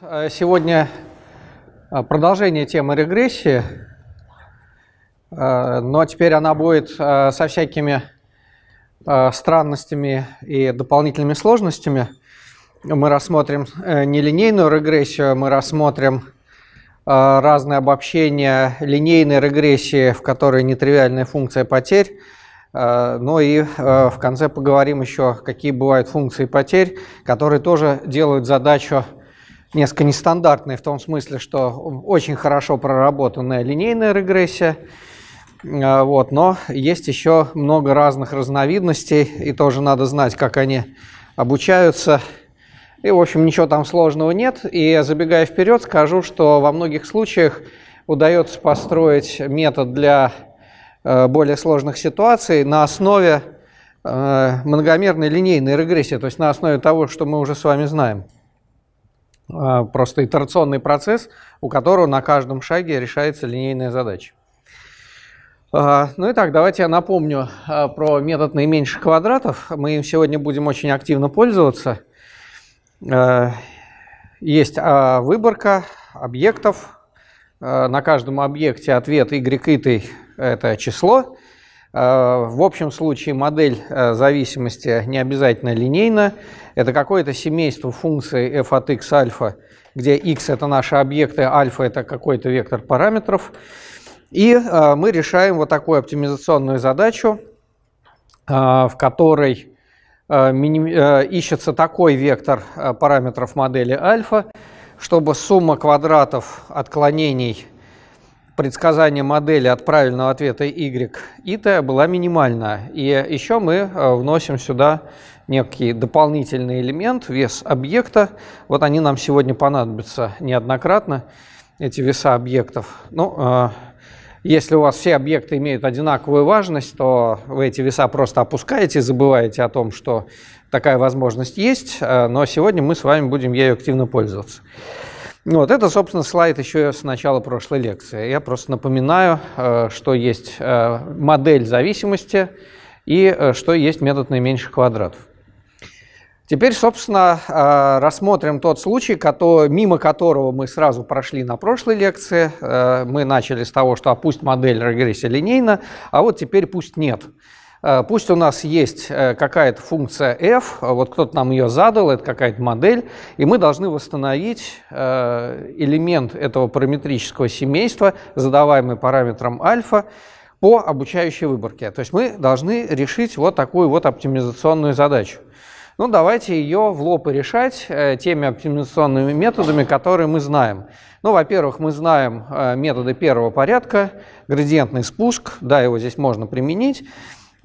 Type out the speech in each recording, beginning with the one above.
Э, сегодня э, продолжение темы регрессии, э, но ну, а теперь она будет со всякими странностями и дополнительными сложностями. Мы рассмотрим нелинейную регрессию, мы рассмотрим разные обобщения линейной регрессии, в которой нетривиальная функция потерь, ну и в конце поговорим еще, какие бывают функции потерь, которые тоже делают задачу несколько нестандартные в том смысле, что очень хорошо проработанная линейная регрессия, а, вот, но есть еще много разных разновидностей, и тоже надо знать, как они обучаются. И, в общем, ничего там сложного нет. И забегая вперед, скажу, что во многих случаях удается построить метод для э, более сложных ситуаций на основе э, многомерной линейной регрессии, то есть на основе того, что мы уже с вами знаем. А, просто итерационный процесс, у которого на каждом шаге решается линейная задача. А, ну и так, давайте я напомню а, про метод наименьших квадратов. Мы им сегодня будем очень активно пользоваться. Есть выборка объектов. На каждом объекте ответ y это число. Э, в общем случае модель э, зависимости не обязательно линейна. Это какое-то семейство функций f от x альфа, где x – это наши объекты, альфа – это какой-то вектор параметров. И э, мы решаем вот такую оптимизационную задачу, в которой ищется такой вектор параметров модели альфа, чтобы сумма квадратов отклонений – предсказания модели от правильного ответа y и t была минимальна. И еще мы э, вносим сюда некий дополнительный элемент, вес объекта. Вот они нам сегодня понадобятся неоднократно, эти веса объектов. Ну, э, если у вас все объекты имеют одинаковую важность, то вы эти веса просто опускаете, забываете о том, что такая возможность есть, э, но сегодня мы с вами будем ею активно пользоваться. Ну, вот это, собственно, слайд еще с начала прошлой лекции. Я просто напоминаю, э, что есть э, модель зависимости и э, что есть метод наименьших квадратов. Теперь, собственно, рассмотрим тот случай, мимо которого мы сразу прошли на прошлой лекции. Мы начали с того, что а пусть модель регрессия линейна, а вот теперь пусть нет. Э, пусть у нас есть э, какая-то функция f, вот кто-то нам ее задал, это какая-то модель, и мы должны восстановить э, элемент этого параметрического семейства, задаваемый параметром альфа, по обучающей выборке. То есть мы должны решить вот такую вот оптимизационную задачу. Ну, давайте ее в лоб и решать теми оптимизационными методами, которые мы знаем. Ну, во-первых, мы знаем методы первого порядка, градиентный спуск, да, его здесь можно применить.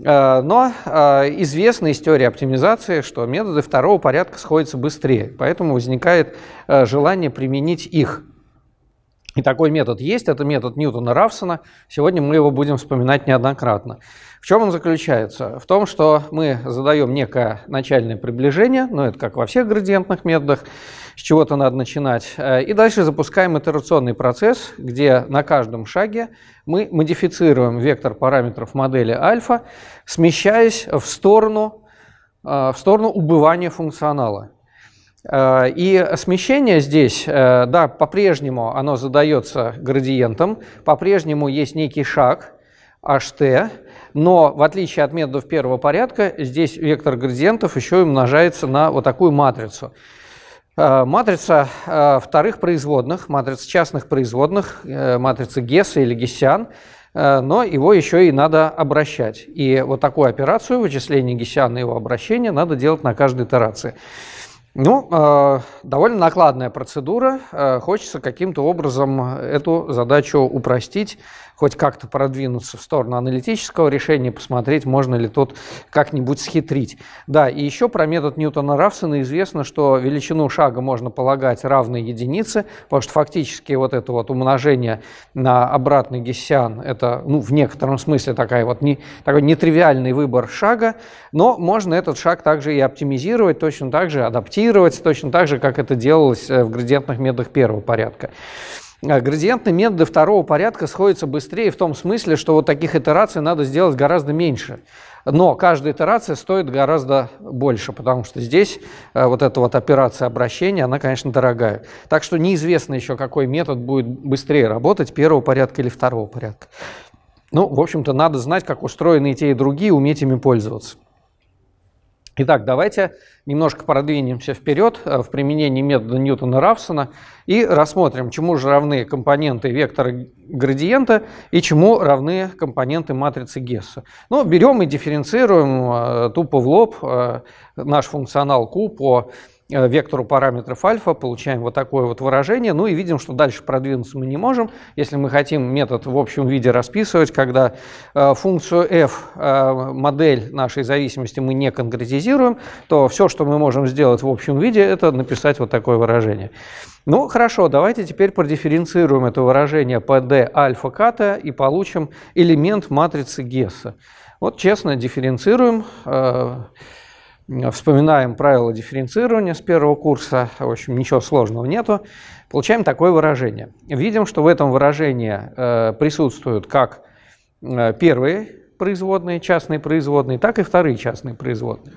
Э, но э, известна из теории оптимизации, что методы второго порядка сходятся быстрее, поэтому возникает э, желание применить их. И такой метод есть, это метод Ньютона-Рафсона. Сегодня мы его будем вспоминать неоднократно. В чем он заключается? В том, что мы задаем некое начальное приближение, ну это как во всех градиентных методах, с чего-то надо начинать, э, и дальше запускаем итерационный процесс, где на каждом шаге мы модифицируем вектор параметров модели альфа, смещаясь в сторону, э, в сторону убывания функционала. Э, и смещение здесь, да, по-прежнему оно задается градиентом, по-прежнему есть некий шаг, HT, но в отличие от методов первого порядка, здесь вектор градиентов еще и умножается на вот такую матрицу. Э, матрица э, вторых производных, матрица частных производных, э, матрица Гесса или Гессиан, но его еще и надо обращать. И вот такую операцию, вычисления Гессиана и его обращения, надо делать на каждой итерации. Ну, довольно накладная процедура. хочется каким-то образом эту задачу упростить, хоть как-то продвинуться в сторону аналитического решения, посмотреть, можно ли тут как-нибудь схитрить. Да, и еще про метод Ньютона-Рафсона известно, что величину шага можно полагать равной единице, потому что фактически вот это вот умножение на обратный гессиан, это ну, в некотором смысле такая вот не, такой нетривиальный выбор шага, но можно этот шаг также и оптимизировать, точно так же адаптировать, точно так же, как это делалось э, в градиентных методах первого порядка. А, градиентные методы второго порядка сходятся быстрее в том смысле, что вот таких итераций надо сделать гораздо меньше. Но каждая итерация стоит гораздо больше, потому что здесь э, вот эта вот операция обращения, она, конечно, дорогая. Так что неизвестно еще, какой метод будет быстрее работать, первого порядка или второго порядка. Ну, в общем-то, надо знать, как устроены и те, и другие, уметь ими пользоваться. Итак, давайте немножко продвинемся вперед э, в применении метода ньютона рафсона и рассмотрим, чему же равны компоненты вектора градиента и чему равны компоненты матрицы Гесса. Ну, берем и дифференцируем э, тупо в лоб э, наш функционал Q по Э, вектору параметров альфа, получаем вот такое вот выражение, ну и видим, что дальше продвинуться мы не можем. Если мы хотим метод в общем виде расписывать, когда э, функцию f, э, модель нашей зависимости, мы не конкретизируем, то все, что мы можем сделать в общем виде, это написать вот такое выражение. Ну хорошо, давайте теперь продифференцируем это выражение PD альфа ката и получим элемент матрицы Гесса. Вот честно дифференцируем. Э, вспоминаем правила дифференцирования с первого курса, в общем, ничего сложного нету, получаем такое выражение. Видим, что в этом выражении э, присутствуют как э, первые производные, частные производные, так и вторые частные производные.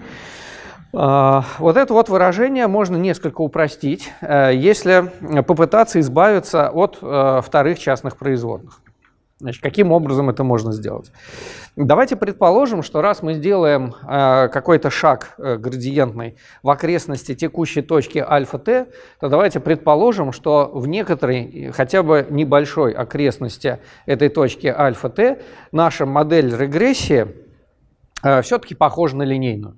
А, вот это вот выражение можно несколько упростить, э, если попытаться избавиться от вторых частных производных. Значит, каким образом это можно сделать? Давайте предположим, что раз мы сделаем э, какой-то шаг э, градиентный в окрестности текущей точки альфа-т, то давайте предположим, что в некоторой, э, хотя бы небольшой окрестности этой точки альфа-т наша модель регрессии э, все-таки похожа на линейную.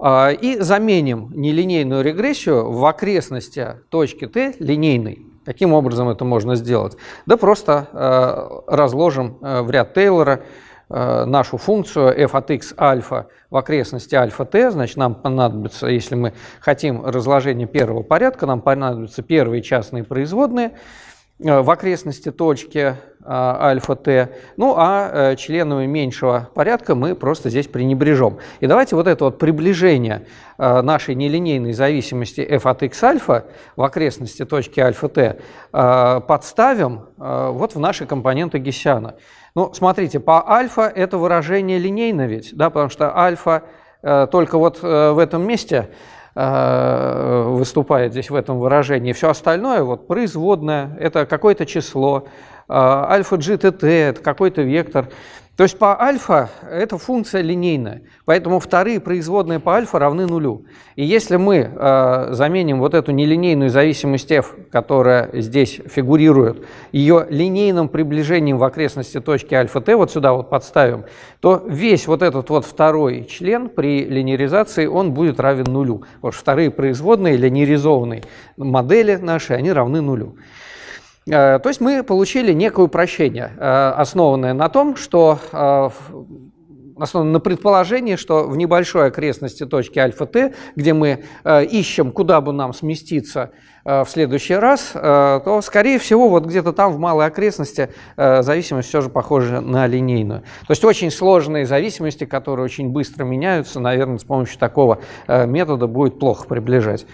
Э, и заменим нелинейную регрессию в окрестности точки t линейной. Каким образом это можно сделать? Да просто э, разложим э, в ряд Тейлора э, нашу функцию f от x альфа в окрестности альфа t, значит, нам понадобится, если мы хотим разложение первого порядка, нам понадобятся первые частные производные э, в окрестности точки а, альфа-т. Ну а э, членами меньшего порядка мы просто здесь пренебрежем. И давайте вот это вот приближение э, нашей нелинейной зависимости f от x альфа в окрестности точки альфа-т э, подставим вот в наши компоненты Гессиана. Ну, смотрите, по альфа это выражение линейно ведь, да, потому что альфа только вот в этом месте выступает здесь в этом выражении. Все остальное, вот производное, это какое-то число, а, альфа GTT – это какой-то вектор. То есть по альфа эта функция линейная, поэтому вторые производные по альфа равны нулю. И если мы э, заменим вот эту нелинейную зависимость f, которая здесь фигурирует, ее линейным приближением в окрестности точки альфа t, вот сюда вот подставим, то весь вот этот вот второй член при линеризации, он будет равен нулю. Потому что вторые производные линеризованные модели наши, они равны нулю. Э, то есть мы получили некое упрощение, э, основанное на том, что э, основанное на предположении, что в небольшой окрестности точки альфа-Т, где мы ищем, куда бы нам сместиться в следующий раз, то, скорее всего, вот где-то там в малой окрестности зависимость все же похожа на линейную. То есть очень сложные зависимости, которые очень быстро меняются, наверное, с помощью такого метода будет плохо приближать.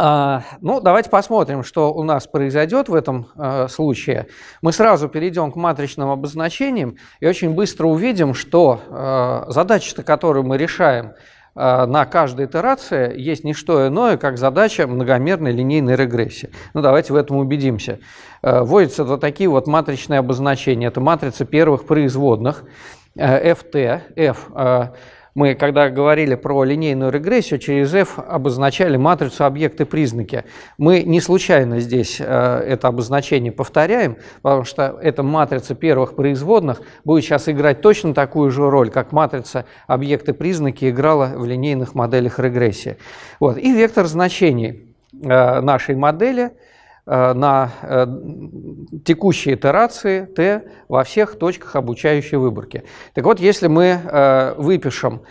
А, ну, давайте посмотрим, что у нас произойдет в этом а, случае. Мы сразу перейдем к матричным обозначениям и очень быстро увидим, что а, задача, которую мы решаем на каждой итерации, есть не что иное, как задача многомерной линейной регрессии. Ну, давайте в этом убедимся. Вводятся вот такие вот матричные обозначения. Это матрица первых производных, ft, f мы, когда говорили про линейную регрессию, через F обозначали матрицу объекты-признаки. Мы не случайно здесь э, это обозначение повторяем, потому что эта матрица первых производных будет сейчас играть точно такую же роль, как матрица объекты-признаки играла в линейных моделях регрессии. Вот. И вектор значений э, нашей модели – Э, на э, текущей итерации t во всех точках обучающей выборки. Так вот, если мы э, выпишем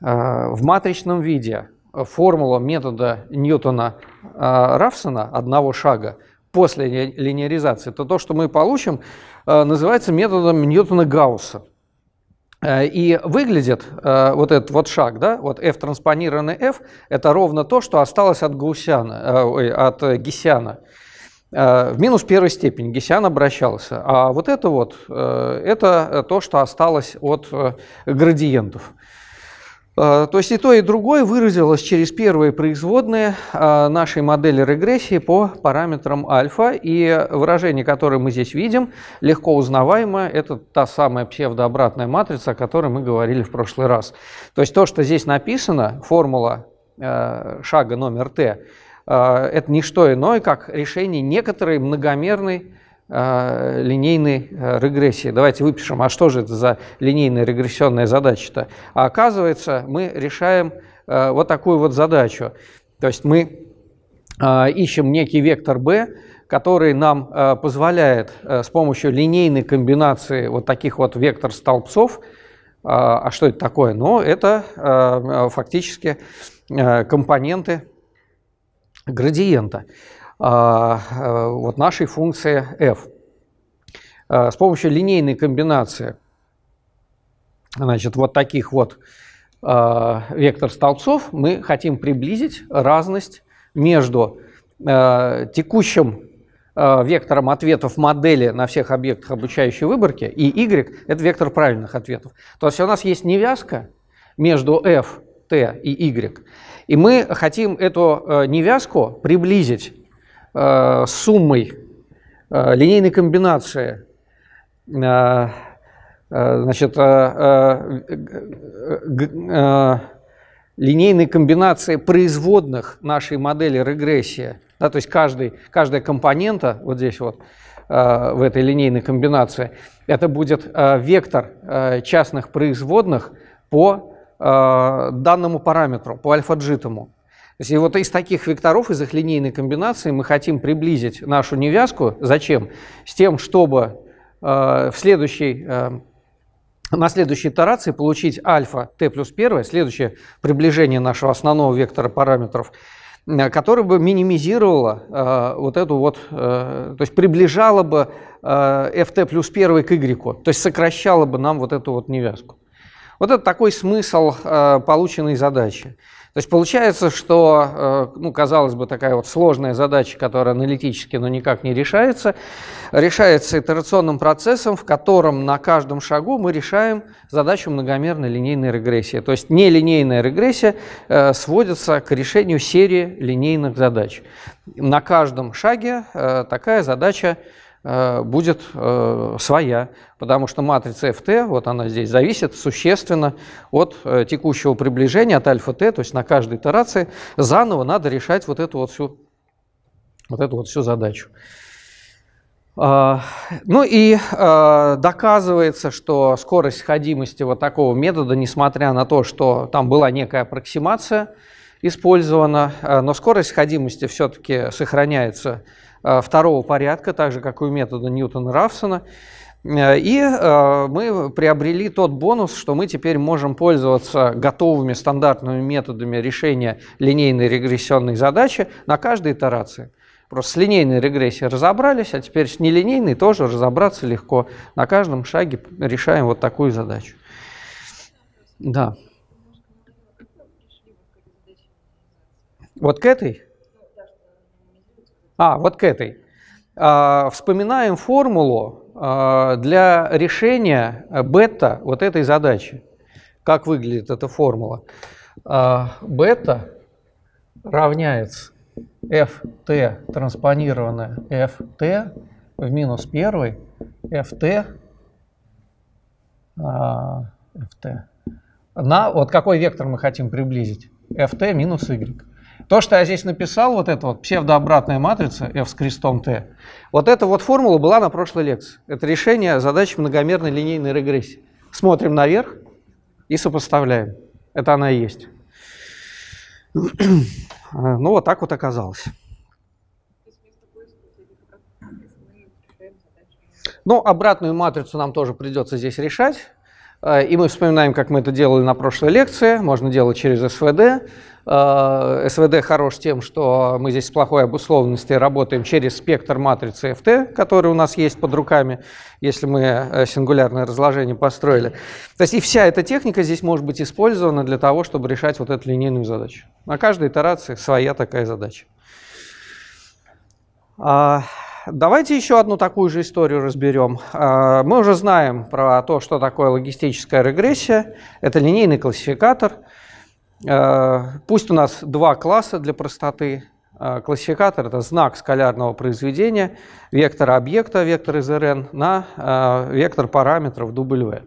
в матричном виде формулу метода Ньютона-Рафсона одного шага после линеаризации, то то, что мы получим, называется методом Ньютона-Гаусса. Э, и выглядит э, вот этот вот шаг, да, вот F транспонированный F, это ровно то, что осталось от, Гаусяна, э, от Гесяна. в минус первой степени Гесян обращался. А вот это вот, это то, что осталось от градиентов. А, то есть и то, и другое выразилось через первые производные а, нашей модели регрессии по параметрам альфа. И выражение, которое мы здесь видим, легко узнаваемо, это та самая псевдообратная матрица, о которой мы говорили в прошлый раз. То есть то, что здесь написано, формула э, шага номер t, э, это не что иное, как решение некоторой многомерной Э, линейной э, регрессии. Давайте выпишем, а что же это за линейная регрессионная задача-то? А оказывается, мы решаем э, вот такую вот задачу. То есть мы ищем некий вектор b, который нам позволяет с помощью линейной комбинации вот таких вот вектор столбцов, а что это такое? Ну, это фактически компоненты градиента. А, э, вот нашей функции f. А, с помощью линейной комбинации значит, вот таких вот а, вектор столбцов мы хотим приблизить разность между текущим вектором ответов модели на всех объектах обучающей выборки, и y – это вектор правильных ответов. То есть у нас есть невязка между f, t и y, и мы хотим эту э, невязку приблизить э, суммой э, линейной комбинации э, э, значит, линейной комбинации производных нашей модели регрессия, да, то есть каждый, каждая компонента вот здесь вот в этой линейной комбинации, это будет вектор частных производных по данному параметру, по альфа-джитому. То и вот из таких векторов, из их линейной комбинации мы хотим приблизить нашу невязку. Зачем? С тем, чтобы э, в следующей, э, на следующей итерации получить альфа t плюс 1, следующее приближение нашего основного вектора параметров, э, который бы минимизировало э, вот эту вот, э, то есть приближало бы э, ft плюс 1 к y, то есть сокращало бы нам вот эту вот невязку. Вот это такой смысл э, полученной задачи. То есть получается, что, э, ну, казалось бы, такая вот сложная задача, которая аналитически, но никак не решается, решается итерационным процессом, в котором на каждом шагу мы решаем задачу многомерной линейной регрессии. То есть нелинейная регрессия э, сводится к решению серии линейных задач. На каждом шаге э, такая задача Э, будет э, своя, потому что матрица FT, вот она здесь, зависит существенно от э, текущего приближения, от альфа-Т, то есть на каждой итерации заново надо решать вот эту вот всю, вот эту вот всю задачу. А, ну и а, доказывается, что скорость сходимости вот такого метода, несмотря на то, что там была некая аппроксимация, использована, э, но скорость сходимости все-таки сохраняется э, второго порядка, так же, как и у метода Ньютона-Рафсона. Э, и мы приобрели тот бонус, что мы теперь можем пользоваться готовыми стандартными методами решения линейной регрессионной задачи на каждой итерации. Просто с линейной регрессией разобрались, а теперь с нелинейной тоже разобраться легко. На каждом шаге решаем вот такую задачу. Да. Вот к этой? А, вот к этой. А, вспоминаем формулу а, для решения бета вот этой задачи. Как выглядит эта формула? А, бета равняется ft транспонированное ft в минус 1 ft, а, ft на вот какой вектор мы хотим приблизить ft минус y. То, что я здесь написал, вот эта вот псевдообратная матрица F с крестом T, вот эта вот формула была на прошлой лекции. Это решение задачи многомерной линейной регрессии. Смотрим наверх и сопоставляем. Это она и есть. ну, вот так вот оказалось. Но ну, обратную матрицу нам тоже придется здесь решать. А, и мы вспоминаем, как мы это делали на прошлой лекции. Можно делать через СВД. А, СВД хорош тем, что мы здесь с плохой обусловленностью работаем через спектр матрицы FT, который у нас есть под руками, если мы э, сингулярное разложение построили. То есть и вся эта техника здесь может быть использована для того, чтобы решать вот эту линейную задачу. На каждой итерации своя такая задача. А, Давайте еще одну такую же историю разберем. А, мы уже знаем про то, что такое логистическая регрессия. Это линейный классификатор. А, пусть у нас два класса для простоты. А, классификатор – это знак скалярного произведения вектора объекта, вектор из Rn, на вектор параметров W.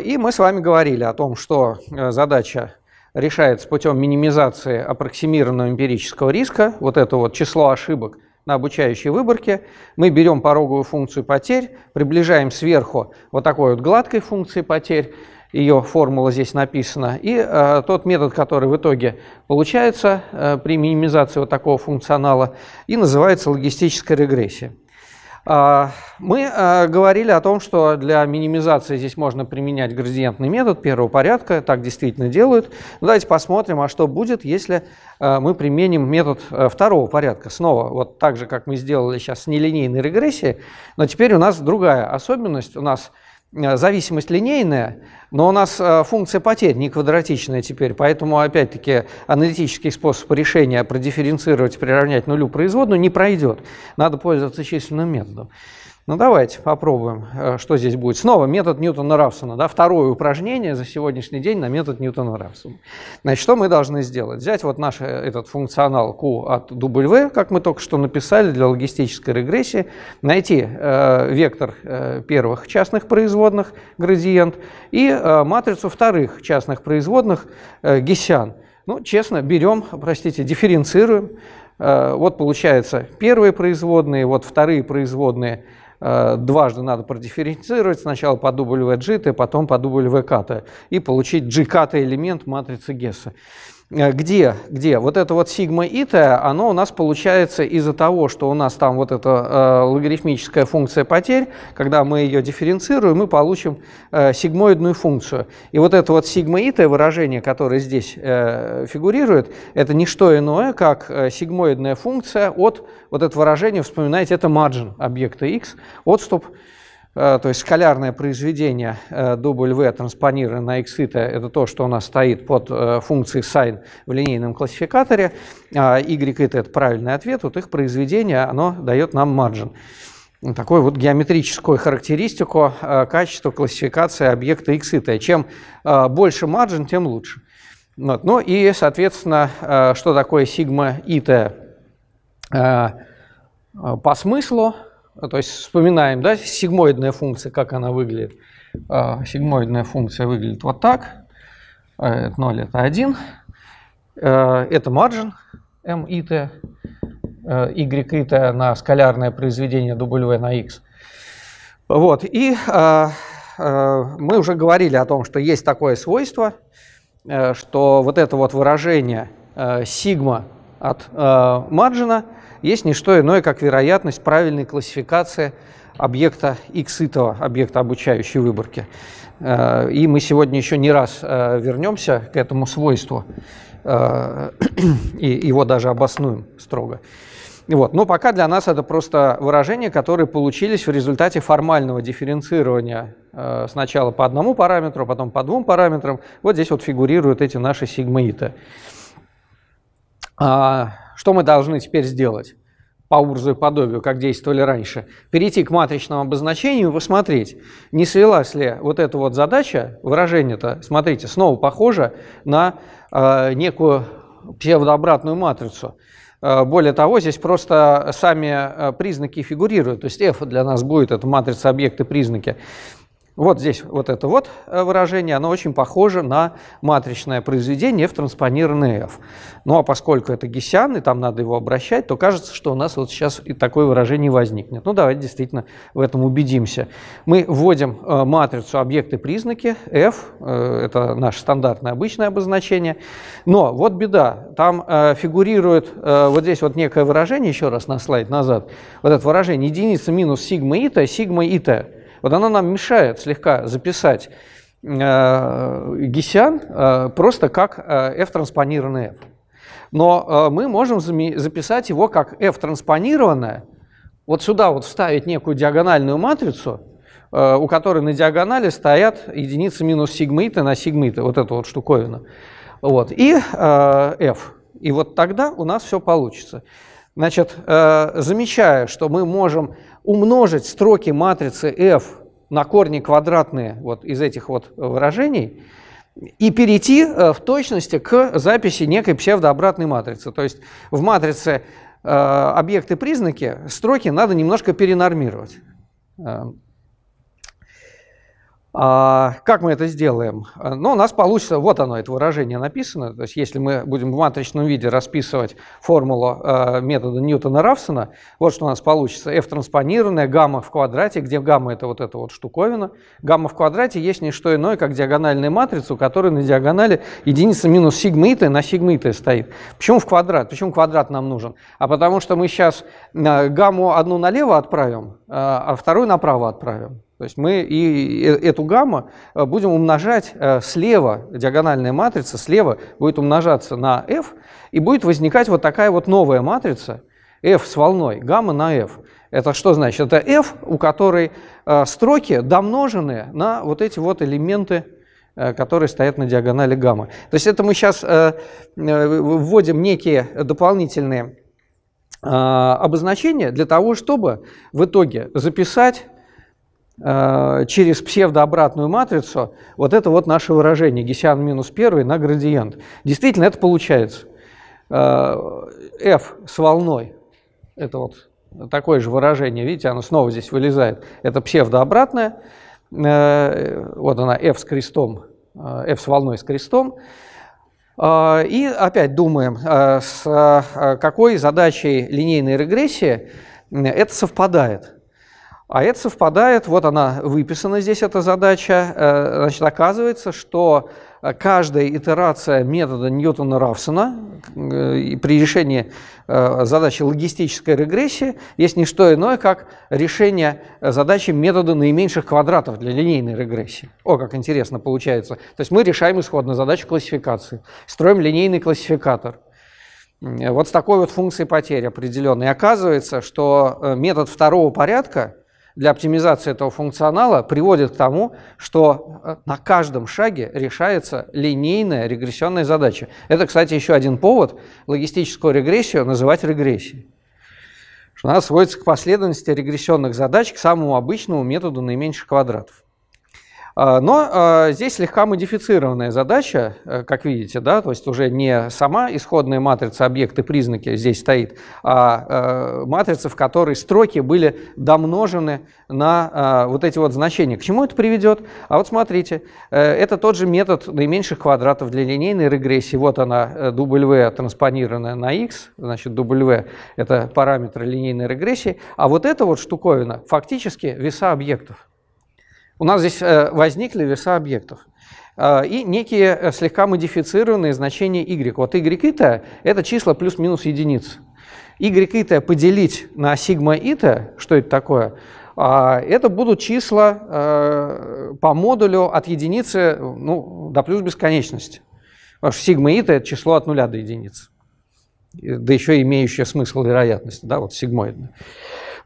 И мы с вами говорили о том, что э, задача решается путем минимизации аппроксимированного эмпирического риска, вот это вот число ошибок – на обучающей выборке, мы берем пороговую функцию потерь, приближаем сверху вот такой вот гладкой функции потерь, ее формула здесь написана, и э, тот метод, который в итоге получается э, при минимизации вот такого функционала, и называется логистическая регрессия. А, мы а, говорили о том, что для минимизации здесь можно применять градиентный метод первого порядка, так действительно делают. Но ну, давайте посмотрим, а что будет, если а, мы применим метод э, второго порядка. Снова, вот так же, как мы сделали сейчас с нелинейной регрессией, но теперь у нас другая особенность. У нас Э, зависимость линейная, но у нас э, функция потерь не квадратичная теперь, поэтому, опять-таки, аналитический способ решения продифференцировать, приравнять нулю производную не пройдет. Надо пользоваться численным методом. Ну давайте попробуем, э, что здесь будет. Снова метод Ньютона-Рафсона, да, второе упражнение за сегодняшний день на метод Ньютона-Рафсона. Значит, что мы должны сделать? Взять вот наш э, этот функционал Q от W, как мы только что написали для логистической регрессии, найти э, вектор э, первых частных производных, градиент, и э, матрицу вторых частных производных, э, гесян. Ну, честно, берем, простите, дифференцируем. Э, вот получается первые производные, вот вторые производные – Э, дважды надо продифференцировать, сначала по W джиты, потом по W ката, и получить G ката элемент матрицы Гесса. Э, где, где вот это вот сигма ита, оно у нас получается из-за того, что у нас там вот эта э, логарифмическая функция потерь, когда мы ее дифференцируем, мы получим э, сигмоидную функцию. И вот это вот сигма ита выражение, которое здесь э, фигурирует, это не что иное, как э, сигмоидная функция от, вот это выражение, вспоминайте, это margin объекта x, отступ, а, то есть скалярное произведение э, W транспонированное на x это, это то, что у нас стоит под э, функцией sin в линейном классификаторе, а, y это, это правильный ответ, вот их произведение, оно дает нам маржин. Такую вот геометрическую характеристику э, качества классификации объекта x и t. Чем больше маржин, тем лучше. Вот. Ну и, соответственно, что такое сигма и t по смыслу, а, то есть вспоминаем, да, сигмоидная функция, как она выглядит. А, сигмоидная функция выглядит вот так. 0 а, это 1. Это маржин m эм, и t. Y и t на скалярное произведение W на x. Вот, и мы уже говорили о том, что есть такое свойство, э, что вот это вот выражение э, сигма от э, маржина есть не что иное, как вероятность правильной классификации объекта X этого объекта обучающей выборки. Э, и мы сегодня еще не раз э, вернемся к этому свойству э, и его даже обоснуем строго. Вот. Но пока для нас это просто выражения, которые получились в результате формального дифференцирования сначала по одному параметру, а потом по двум параметрам. Вот здесь вот фигурируют эти наши сигма и а, что мы должны теперь сделать? по образу и подобию, как действовали раньше, перейти к матричному обозначению и посмотреть, не свелась ли вот эта вот задача, выражение-то, смотрите, снова похоже на э, некую псевдообратную матрицу. Э, более того, здесь просто сами э, признаки фигурируют, то есть F для нас будет, это матрица объекты признаки. Вот здесь вот это вот э, выражение, оно очень похоже на матричное произведение F транспонированное F. Ну а поскольку это Гесян, и там надо его обращать, то кажется, что у нас вот сейчас и такое выражение возникнет. Ну давайте действительно в этом убедимся. Мы вводим э, матрицу объекты-признаки, F, э, это наше стандартное обычное обозначение. Но вот беда, там э, фигурирует э, вот здесь вот некое выражение, еще раз на слайд назад, вот это выражение единица минус сигма ита, сигма ита. Вот она нам мешает слегка записать э, Гесиан э, просто как э, F транспонированный F. Но мы можем записать его как F транспонированное, вот сюда вот вставить некую диагональную матрицу, у которой на диагонали стоят единицы минус сигмита на сигмита, вот эту вот штуковину. вот, и F. И вот тогда у нас все получится. Значит, замечая, что мы можем умножить строки матрицы f на корни квадратные вот из этих вот выражений и перейти э, в точности к записи некой псевдообратной матрицы. То есть в матрице э, объекты-признаки строки надо немножко перенормировать. Э, а, как мы это сделаем? А, ну, у нас получится, вот оно, это выражение написано, то есть если мы будем в матричном виде расписывать формулу а, метода Ньютона-Рафсона, вот что у нас получится, f транспонированная гамма в квадрате, где гамма это вот эта вот штуковина, гамма в квадрате есть не что иное, как диагональная матрица, у которой на диагонали единица минус сигма и на сигма и стоит. Почему в квадрат? Почему квадрат нам нужен? А потому что мы сейчас гамму одну налево отправим, а вторую направо отправим. То есть мы и э, эту гамму э, будем умножать э, слева, диагональная матрица слева будет умножаться на f, и будет возникать вот такая вот новая матрица, f с волной, гамма на f. Это что значит? Это f, у которой строки домножены на вот эти вот элементы которые стоят на диагонали гаммы То есть это мы сейчас вводим некие дополнительные обозначения для того, чтобы в итоге записать Э, через псевдообратную матрицу вот это вот наше выражение гесиан минус первый на градиент. Действительно, это получается. Э, f с волной, это вот такое же выражение, видите, оно снова здесь вылезает, это псевдообратное, э, вот она f с крестом, f с волной с крестом, и опять думаем, с какой задачей линейной регрессии это совпадает – а это совпадает, вот она выписана здесь, эта задача. Э, значит, оказывается, что э, каждая итерация метода Ньютона-Рафсона э, при решении задачи логистической регрессии есть не что иное, как решение задачи метода наименьших квадратов для линейной регрессии. О, как интересно получается. То есть мы решаем исходную задачу классификации, строим линейный классификатор. Вот с такой вот функцией потери определенной. И оказывается, что метод второго порядка – для оптимизации этого функционала приводит к тому, что э, на каждом шаге решается линейная регрессионная задача. Это, кстати, еще один повод логистическую регрессию называть регрессией. Что она сводится к последовательности регрессионных задач к самому обычному методу наименьших квадратов. А, но а, здесь слегка модифицированная задача, э, как видите, да, то есть уже не сама исходная матрица объекты признаки здесь стоит, а э, матрица, в которой строки были домножены на а, вот эти вот значения. К чему это приведет? А вот смотрите, э, это тот же метод наименьших квадратов для линейной регрессии. Вот она, W транспонированная на X, значит, W – это параметры линейной регрессии. А вот эта вот штуковина фактически веса объектов. У нас здесь э, возникли веса объектов а, и некие э, слегка модифицированные значения y. Вот y и это числа плюс-минус единиц. y и поделить на сигма и, что это такое, а, это будут числа э, по модулю от единицы ну, до плюс бесконечности. Потому что сигма и это число от нуля до единицы. Да еще имеющее смысл вероятности, да, вот сигмоидное.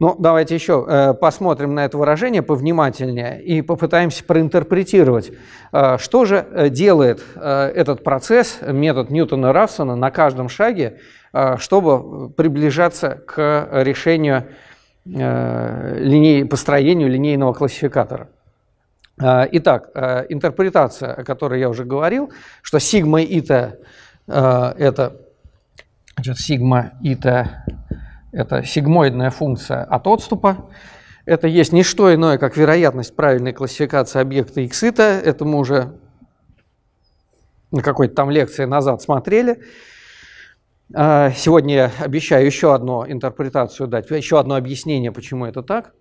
Но ну, давайте еще э, посмотрим на это выражение повнимательнее и попытаемся проинтерпретировать, э, что же э, делает этот процесс, метод Ньютона-Рафсона на каждом шаге, чтобы приближаться к решению построению линейного классификатора. Итак, интерпретация, о которой я уже говорил, что сигма ита это значит, сигма ита это сигмоидная функция от отступа. Это есть не что иное, как вероятность правильной классификации объекта иксита. Это мы уже на какой-то там лекции назад смотрели. А, сегодня я обещаю еще одну интерпретацию дать, еще одно объяснение, почему это так.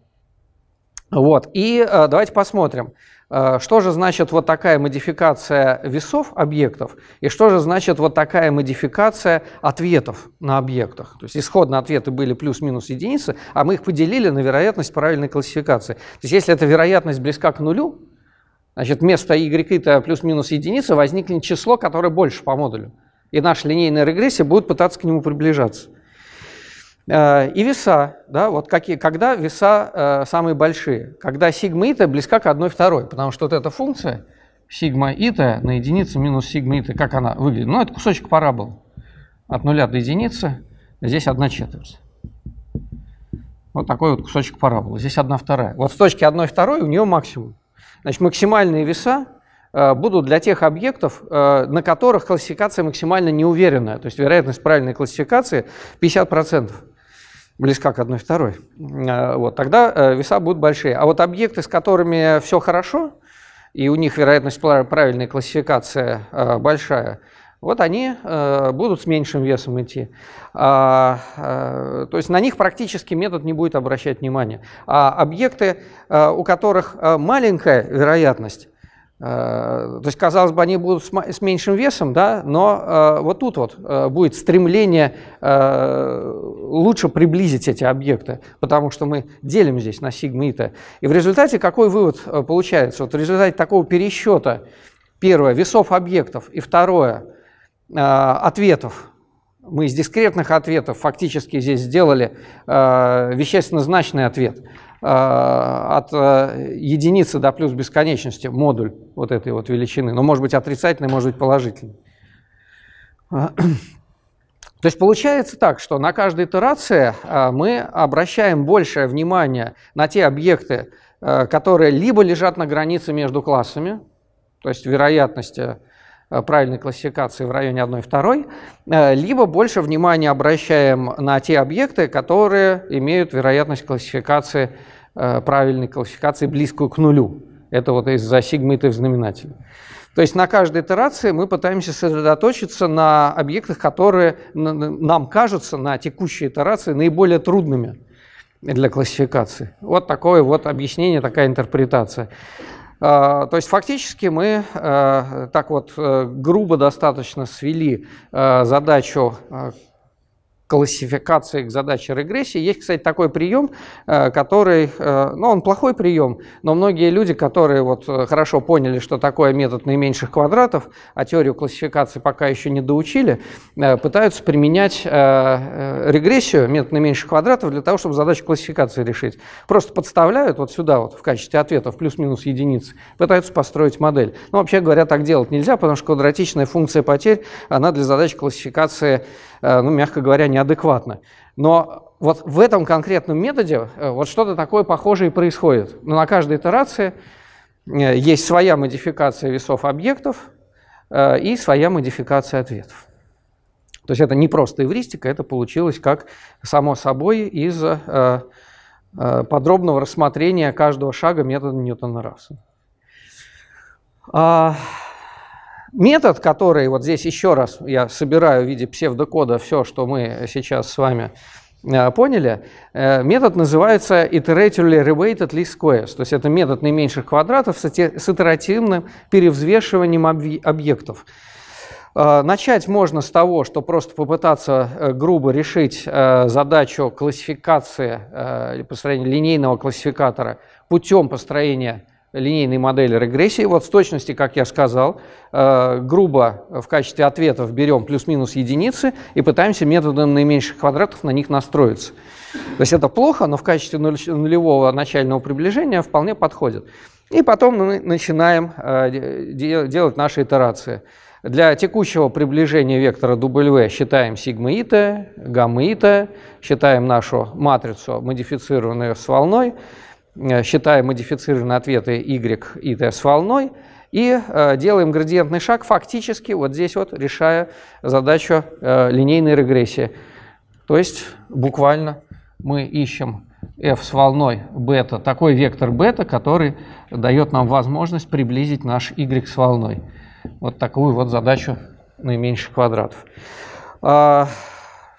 Вот. И а, давайте посмотрим. Э, что же значит вот такая модификация весов объектов и что же значит вот такая модификация ответов на объектах? То есть исходно ответы были плюс-минус единицы, а мы их поделили на вероятность правильной классификации. То есть если эта вероятность близка к нулю, значит вместо y это плюс-минус единицы возникнет число, которое больше по модулю. И наша линейная регрессия будет пытаться к нему приближаться. Э, и веса, да, вот какие, когда веса э, самые большие, когда сигма ита близка к 1 второй, потому что вот эта функция сигма ита на единицу минус сигма ита, как она выглядит? Ну, это кусочек параболы от нуля до единицы, здесь 1 четверть. Вот такой вот кусочек параболы. Здесь 1 вторая. Вот в точке 1 второй у нее максимум. Значит, максимальные веса э, будут для тех объектов, э, на которых классификация максимально неуверенная. То есть вероятность правильной классификации 50% близка к одной второй, э, вот, тогда э, веса будут большие. А вот объекты, с которыми все хорошо, и у них вероятность правильной классификации э, большая, вот они будут с меньшим весом идти. А, то есть на них практически метод не будет обращать внимания. А объекты, у которых маленькая вероятность, Э, то есть, казалось бы, они будут с меньшим весом, да, но э, вот тут вот э, будет стремление лучше приблизить эти объекты, потому что мы делим здесь на сигма и т. И в результате какой вывод получается? Вот в результате такого пересчета, первое, весов объектов, и второе, ответов, мы из дискретных ответов фактически здесь сделали э, вещественно значный ответ – а, от э, единицы до плюс бесконечности модуль вот этой вот величины, но ну, может быть отрицательный, может быть положительный. А, то есть получается так, что на каждой итерации а, мы обращаем большее внимание на те объекты, э, которые либо лежат на границе между классами, то есть вероятности Э, правильной классификации в районе 1-2, э, либо больше внимания обращаем на те объекты, которые имеют вероятность классификации, э, правильной классификации близкую к нулю. Это вот из-за сигмы и То есть на каждой итерации мы пытаемся сосредоточиться на объектах, которые нам кажутся на текущей итерации наиболее трудными для классификации. Вот такое вот объяснение, такая интерпретация. А, то есть фактически мы э, так вот э, грубо достаточно свели э, задачу классификации к задаче регрессии. Есть, кстати, такой прием, э, который, э, ну, он плохой прием, но многие люди, которые вот э, хорошо поняли, что такое метод наименьших квадратов, а теорию классификации пока еще не доучили, пытаются применять регрессию, метод наименьших квадратов, для того, чтобы задачу классификации решить. Просто подставляют вот сюда вот в качестве ответов плюс-минус единицы, пытаются построить модель. Но ну, вообще говоря, так делать нельзя, потому что квадратичная функция потерь, она для задач классификации Э, ну, мягко говоря, неадекватно. Но вот в этом конкретном методе э, вот что-то такое похожее происходит. Но на каждой итерации э, есть своя модификация весов объектов и своя модификация ответов. То есть это не просто эвристика, это получилось как само собой из подробного рассмотрения каждого шага метода Ньютона-Равсона. А, Метод, который вот здесь еще раз я собираю в виде псевдокода все, что мы сейчас с вами э, поняли, э, метод называется Iteratively Rebaited Least Squares, то есть это метод наименьших квадратов с итеративным перевзвешиванием объектов. Э, начать можно с того, что просто попытаться грубо решить задачу классификации, построения линейного классификатора путем построения линейной модели регрессии. Вот в точности, как я сказал, э, грубо в качестве ответов берем плюс-минус единицы и пытаемся методом наименьших квадратов на них настроиться. То есть это плохо, но в качестве нулевого начального приближения вполне подходит. И потом мы начинаем э, делать наши итерации. Для текущего приближения вектора W считаем сигма ита, гамма ита, считаем нашу матрицу, модифицированную с волной, Э, считаем модифицированные ответы Y и T с волной, и э, делаем градиентный шаг, фактически вот здесь вот решая задачу э, линейной регрессии. То есть буквально мы ищем f с волной бета, такой вектор бета, который дает нам возможность приблизить наш y с волной. Вот такую вот задачу наименьших квадратов. А,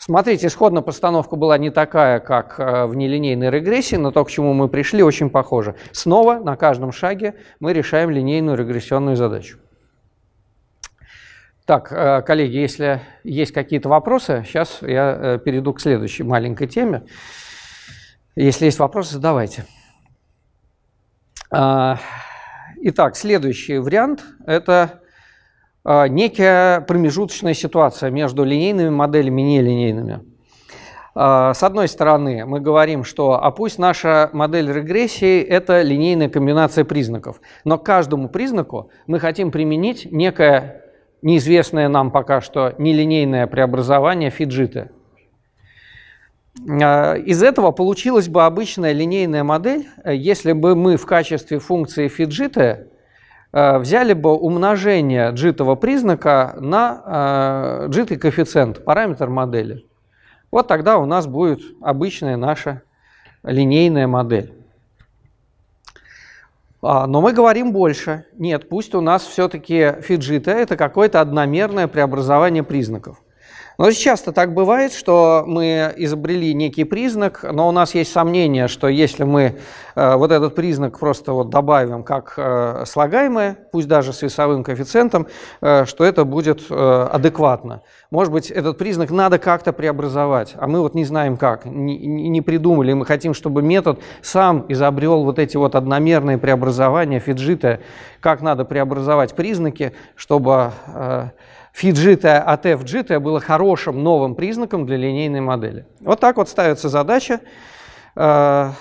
Смотрите, исходная постановка была не такая, как э, в нелинейной регрессии, но то, к чему мы пришли, очень похоже. Снова на каждом шаге мы решаем линейную регрессионную задачу. Так, э, коллеги, если есть какие-то вопросы, сейчас я э, перейду к следующей маленькой теме. Если есть вопросы, задавайте. А, итак, следующий вариант – это а, некая промежуточная ситуация между линейными моделями и нелинейными. А, с одной стороны, мы говорим, что а пусть наша модель регрессии – это линейная комбинация признаков, но к каждому признаку мы хотим применить некое неизвестное нам пока что нелинейное преобразование фиджиты. А, из этого получилась бы обычная линейная модель, если бы мы в качестве функции фиджиты Э, взяли бы умножение джитого признака на э, джитый коэффициент, параметр модели. Вот тогда у нас будет обычная наша линейная модель. А, но мы говорим больше. Нет, пусть у нас все-таки фиджита – это какое-то одномерное преобразование признаков. Но ну, очень часто так бывает, что мы изобрели некий признак, но у нас есть сомнение, что если мы э, вот этот признак просто вот добавим как э, слагаемое, пусть даже с весовым коэффициентом, э, что это будет э, адекватно. Может быть, этот признак надо как-то преобразовать, а мы вот не знаем как, не, не придумали, мы хотим, чтобы метод сам изобрел вот эти вот одномерные преобразования, фиджиты, как надо преобразовать признаки, чтобы... Э, Фиджитая, от фджитое было хорошим новым признаком для линейной модели. Вот так вот ставится задача. Э,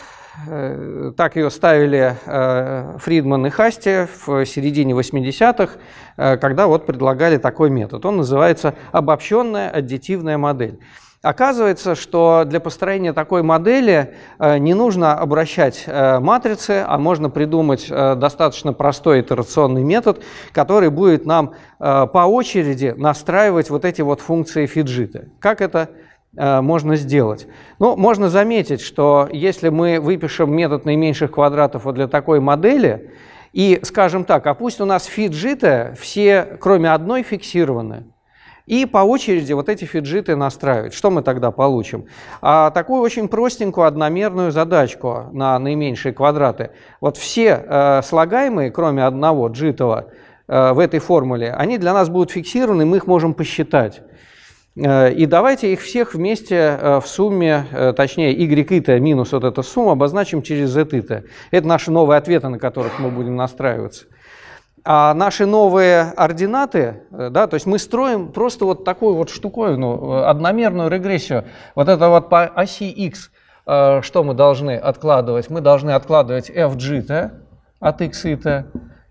э, так ее ставили э, Фридман и Хасти в середине 80-х, когда вот предлагали такой метод. Он называется обобщенная аддитивная модель. Оказывается, что для построения такой модели э, не нужно обращать э, матрицы, а можно придумать э, достаточно простой итерационный метод, который будет нам по очереди настраивать вот эти вот функции фиджиты. Как это можно сделать. Ну, можно заметить, что если мы выпишем метод наименьших квадратов вот для такой модели, и скажем так, а пусть у нас фиджиты все, кроме одной, фиксированы, и по очереди вот эти фиджиты настраивать. Что мы тогда получим? А, такую очень простенькую одномерную задачку на наименьшие квадраты. Вот все э, слагаемые, кроме одного джитого, э, в этой формуле, они для нас будут фиксированы, мы их можем посчитать. Э, и давайте их всех вместе э, в сумме, э, точнее, y и минус вот эта сумма обозначим через z и Это наши новые ответы, на которых мы будем настраиваться а наши новые ординаты, э, да, то есть мы строим просто вот такую вот штуковину, э, одномерную регрессию. Вот это вот по оси x, э, что мы должны откладывать? Мы должны откладывать fg -то от x и -то,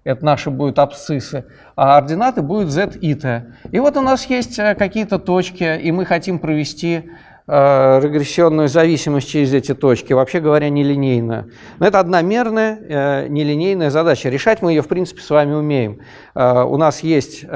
это наши будут абсциссы, а ординаты будут z и -то. И вот у нас есть какие-то точки, и мы хотим провести Э, регрессионную зависимость через эти точки, вообще говоря, нелинейную. Но это одномерная э, нелинейная задача. Решать мы ее, в принципе, с вами умеем. Э, у нас есть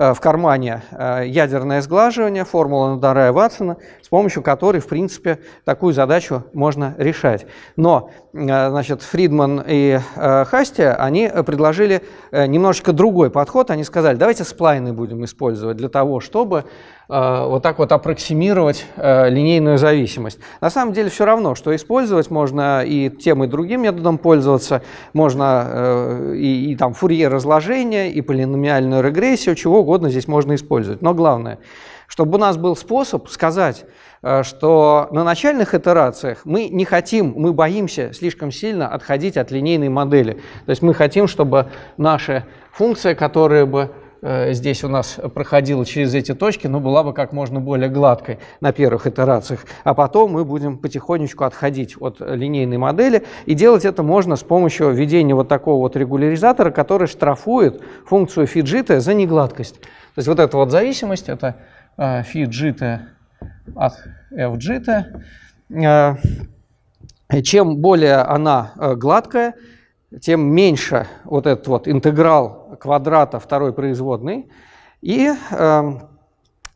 Э, в кармане э, ядерное сглаживание, формула Нодарая Ватсона, с помощью которой, в принципе, такую задачу можно решать. Но, э, значит, Фридман и Хасти, они предложили немножечко другой подход. Они сказали, давайте сплайны будем использовать для того, чтобы вот так вот аппроксимировать линейную зависимость. На самом деле все равно, что использовать можно и тем, и другим методом пользоваться, можно и, и там фурье разложения, и полиномиальную регрессию, чего угодно угодно здесь можно использовать. Но главное, чтобы у нас был способ сказать, э, что на начальных итерациях мы не хотим, мы боимся слишком сильно отходить от линейной модели. То есть мы хотим, чтобы наша функция, которая бы Э, здесь у нас проходила через эти точки, но была бы как можно более гладкой на первых итерациях. А потом мы будем потихонечку отходить от линейной модели, и делать это можно с помощью введения вот такого вот регуляризатора, который штрафует функцию фиджита за негладкость. То есть вот эта вот зависимость, это э, фиджита от f э, Чем более она гладкая, тем меньше вот этот вот интеграл квадрата второй производной, и э,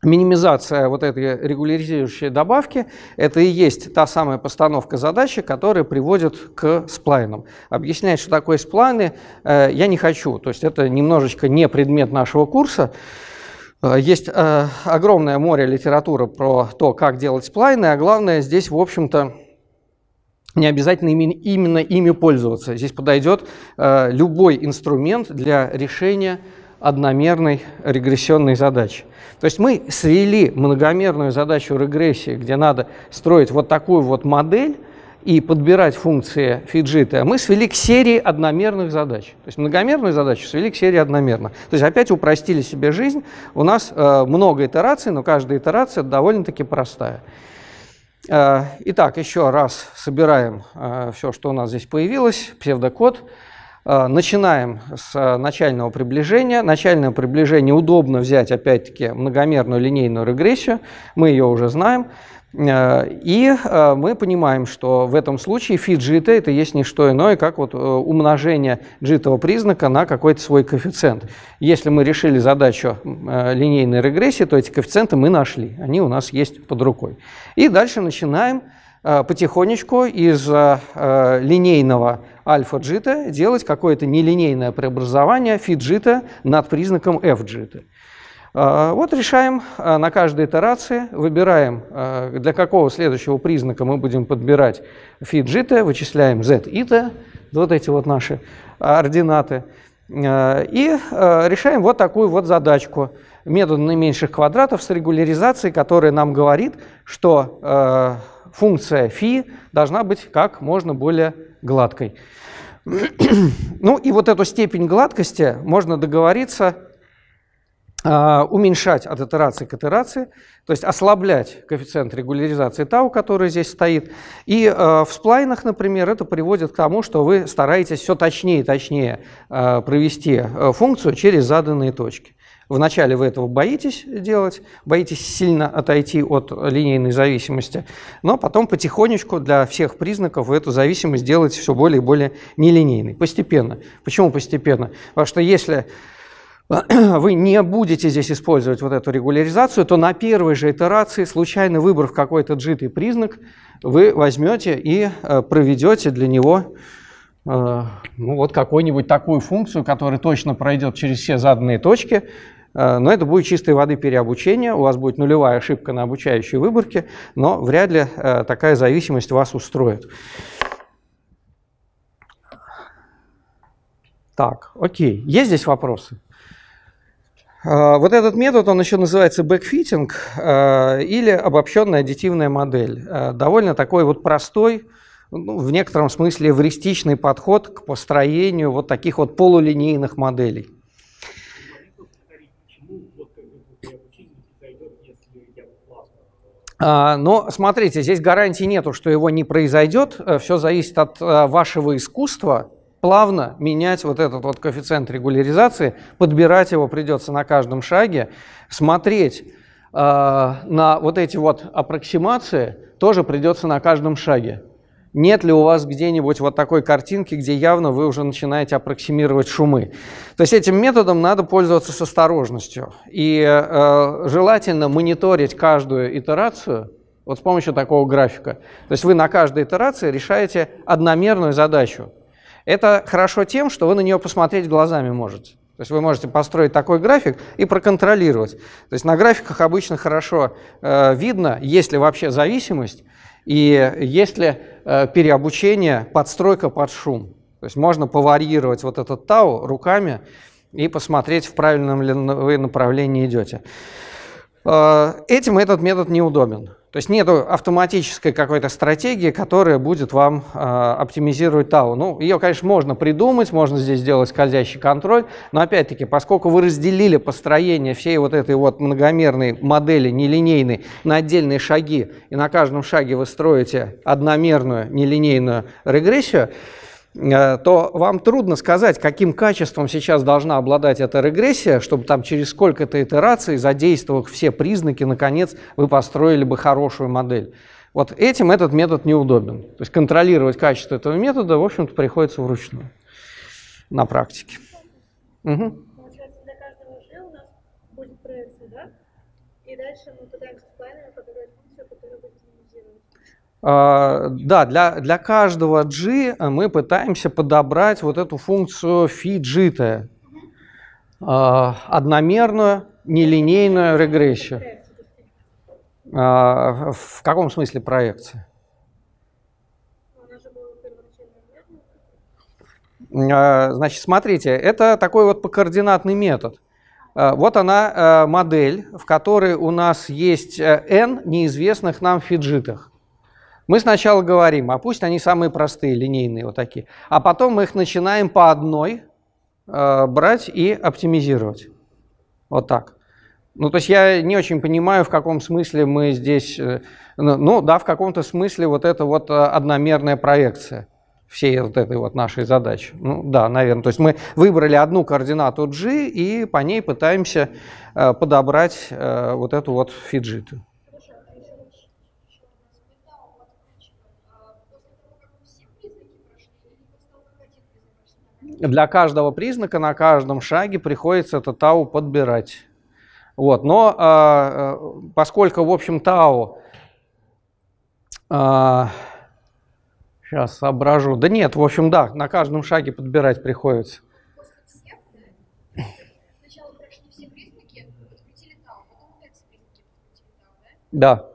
минимизация вот этой регуляризирующей добавки – это и есть та самая постановка задачи, которая приводит к сплайнам. Объяснять, что такое сплайны, э, я не хочу, то есть это немножечко не предмет нашего курса, э, есть э, огромное море литературы про то, как делать сплайны, а главное здесь, в общем-то, не обязательно ими, именно ими пользоваться. Здесь подойдет э, любой инструмент для решения одномерной регрессионной задачи. То есть мы свели многомерную задачу регрессии, где надо строить вот такую вот модель и подбирать функции фиджита, мы свели к серии одномерных задач. То есть многомерную задачу свели к серии одномерных То есть опять упростили себе жизнь. У нас э, много итераций, но каждая итерация довольно-таки простая. Э, итак, еще раз собираем э, все, что у нас здесь появилось, псевдокод. Э, начинаем с начального приближения. Начальное приближение удобно взять, опять-таки, многомерную линейную регрессию. Мы ее уже знаем. Э, и э, мы понимаем, что в этом случае фи джита это есть не что иное, как вот э, умножение джитового признака на какой-то свой коэффициент. Если мы решили задачу линейной регрессии, то эти коэффициенты мы нашли, они у нас есть под рукой. И дальше начинаем потихонечку из линейного альфа джита делать какое-то нелинейное преобразование фи джита над признаком f джита. А, вот решаем а, на каждой итерации, выбираем, а, для какого следующего признака мы будем подбирать phi g, вычисляем z и t, вот эти вот наши ординаты, и решаем вот такую вот задачку метод наименьших квадратов с регуляризацией, которая нам говорит, что функция φ должна быть как можно более гладкой. Ну и вот эту степень гладкости можно договориться а, уменьшать от итерации к итерации, то есть ослаблять коэффициент регуляризации тау, который здесь стоит. И э, в сплайнах, например, это приводит к тому, что вы стараетесь все точнее и точнее э, провести э, функцию через заданные точки. Вначале вы этого боитесь делать, боитесь сильно отойти от линейной зависимости, но потом потихонечку для всех признаков вы эту зависимость делаете все более и более нелинейной, постепенно. Почему постепенно? Потому что если вы не будете здесь использовать вот эту регуляризацию, то на первой же итерации, случайно выбрав какой-то джитый признак, вы возьмете и э, проведете для него э, ну, вот какую-нибудь такую функцию, которая точно пройдет через все заданные точки, э, но это будет чистой воды переобучение, у вас будет нулевая ошибка на обучающей выборке, но вряд ли такая зависимость вас устроит. Так, окей. Есть здесь вопросы? А, вот этот метод, он еще называется бэкфитинг а, или обобщенная аддитивная модель. А, довольно такой вот простой, ну, в некотором смысле эвристичный подход к построению вот таких вот полулинейных моделей. Но смотрите, здесь гарантии нету, что его не произойдет. Э, Все зависит от э, вашего искусства плавно менять вот этот вот коэффициент регуляризации, подбирать его придется на каждом шаге, смотреть э, на вот эти вот аппроксимации тоже придется на каждом шаге. Нет ли у вас где-нибудь вот такой картинки, где явно вы уже начинаете аппроксимировать шумы? То есть этим методом надо пользоваться с осторожностью. И э, желательно мониторить каждую итерацию вот с помощью такого графика. То есть вы на каждой итерации решаете одномерную задачу. Это хорошо тем, что вы на нее посмотреть глазами можете. То есть вы можете построить такой график и проконтролировать. То есть на графиках обычно хорошо э, видно, есть ли вообще зависимость и есть ли э, переобучение, подстройка под шум. То есть можно поварьировать вот этот тау руками и посмотреть, в правильном ли вы направлении идете. Э, этим этот метод неудобен. То есть нет автоматической какой-то стратегии, которая будет вам э, оптимизировать ТАУ. Ну, ее, конечно, можно придумать, можно здесь сделать скользящий контроль, но опять-таки, поскольку вы разделили построение всей вот этой вот многомерной модели нелинейной на отдельные шаги, и на каждом шаге вы строите одномерную нелинейную регрессию, Э, то вам трудно сказать, каким качеством сейчас должна обладать эта регрессия, чтобы там через сколько-то итераций, задействовав все признаки, наконец вы построили бы хорошую модель. Вот этим этот метод неудобен. То есть контролировать качество этого метода, в общем-то, приходится вручную на практике. Угу. А, да, для, для каждого G э, мы пытаемся подобрать вот эту функцию фи G, а, одномерную нелинейную регрессию. А, в каком смысле проекции? Значит, смотрите, это такой вот по-координатный метод. Вот она э, модель, в которой у нас есть э, n неизвестных нам фиджитах. Мы сначала говорим, а пусть они самые простые, линейные вот такие, а потом мы их начинаем по одной э, брать и оптимизировать. Вот так. Ну, то есть я не очень понимаю, в каком смысле мы здесь... Э, ну, ну, да, в каком-то смысле вот это вот э, одномерная проекция всей вот этой вот нашей задачи. Ну, да, наверное. То есть мы выбрали одну координату g и по ней пытаемся э, подобрать вот эту вот фиджиту. для каждого признака на каждом шаге приходится это тау подбирать. Вот. Но э, поскольку, в общем, тау... Э, а, сейчас соображу. Да нет, в общем, да, на каждом шаге подбирать приходится. Да.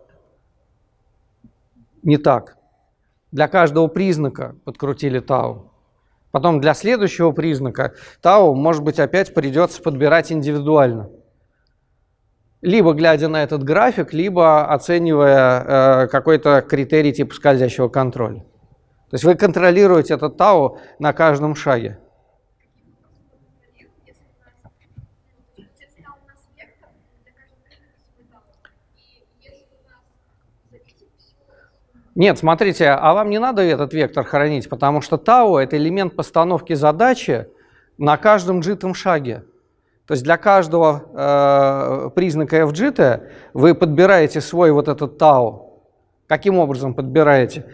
Не так. Для каждого признака подкрутили тау. Потом для следующего признака тау, может быть, опять придется подбирать индивидуально. Либо глядя на этот график, либо оценивая э, какой-то критерий типа скользящего контроля. То есть вы контролируете этот тау на каждом шаге. Нет, смотрите, а вам не надо этот вектор хранить, потому что тау – это элемент постановки задачи на каждом джитом шаге. То есть для каждого э, признака FGT вы подбираете свой вот этот тау. Каким образом подбираете?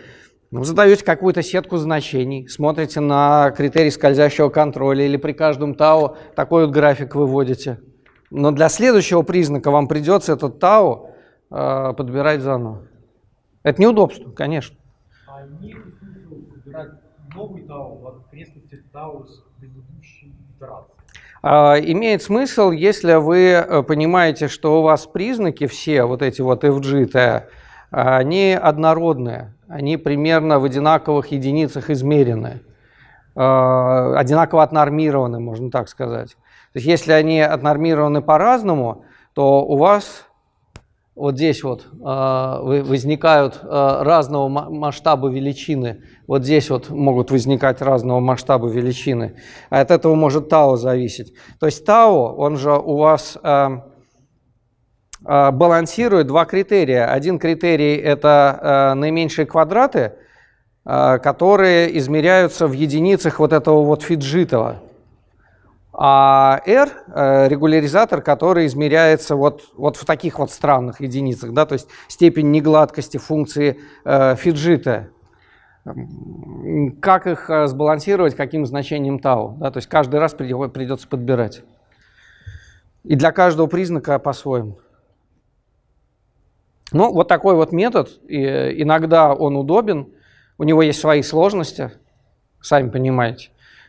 Ну, задаете какую-то сетку значений, смотрите на критерий скользящего контроля или при каждом тау такой вот график выводите. Но для следующего признака вам придется этот тау э, подбирать заново. Это неудобство, конечно. А имеет смысл выбирать новый DAO в окрестности DAO с предыдущей итерацией? А, имеет смысл, если вы э, понимаете, что у вас признаки все, вот эти вот FG, а, они однородные, они примерно в одинаковых единицах измерены, а, одинаково отнормированы, можно так сказать. То есть если они отнормированы по-разному, то у вас вот здесь вот а, возникают а, разного масштаба величины, вот здесь вот могут возникать разного масштаба величины, а от этого может тау зависеть. То есть тау, он же у вас а, балансирует два критерия. Один критерий – это наименьшие квадраты, которые измеряются в единицах вот этого вот фиджитова – а R э, – регуляризатор, который измеряется вот, вот в таких вот странных единицах, да, то есть степень негладкости функции э, фиджита. Как их э, сбалансировать, каким значением tau, да, то есть каждый раз придется подбирать. И для каждого признака по-своему. Ну, вот такой вот метод, и э, иногда он удобен, у него есть свои сложности, сами понимаете.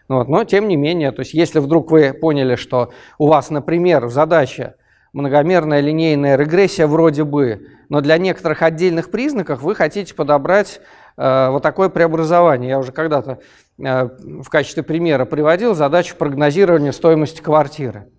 Вот. Но тем не менее, то есть если вдруг вы поняли, что у вас, например, задача многомерная линейная регрессия вроде бы, но для некоторых отдельных признаков вы хотите подобрать э, вот такое преобразование. Я уже когда-то э, в качестве примера приводил задачу прогнозирования стоимости квартиры.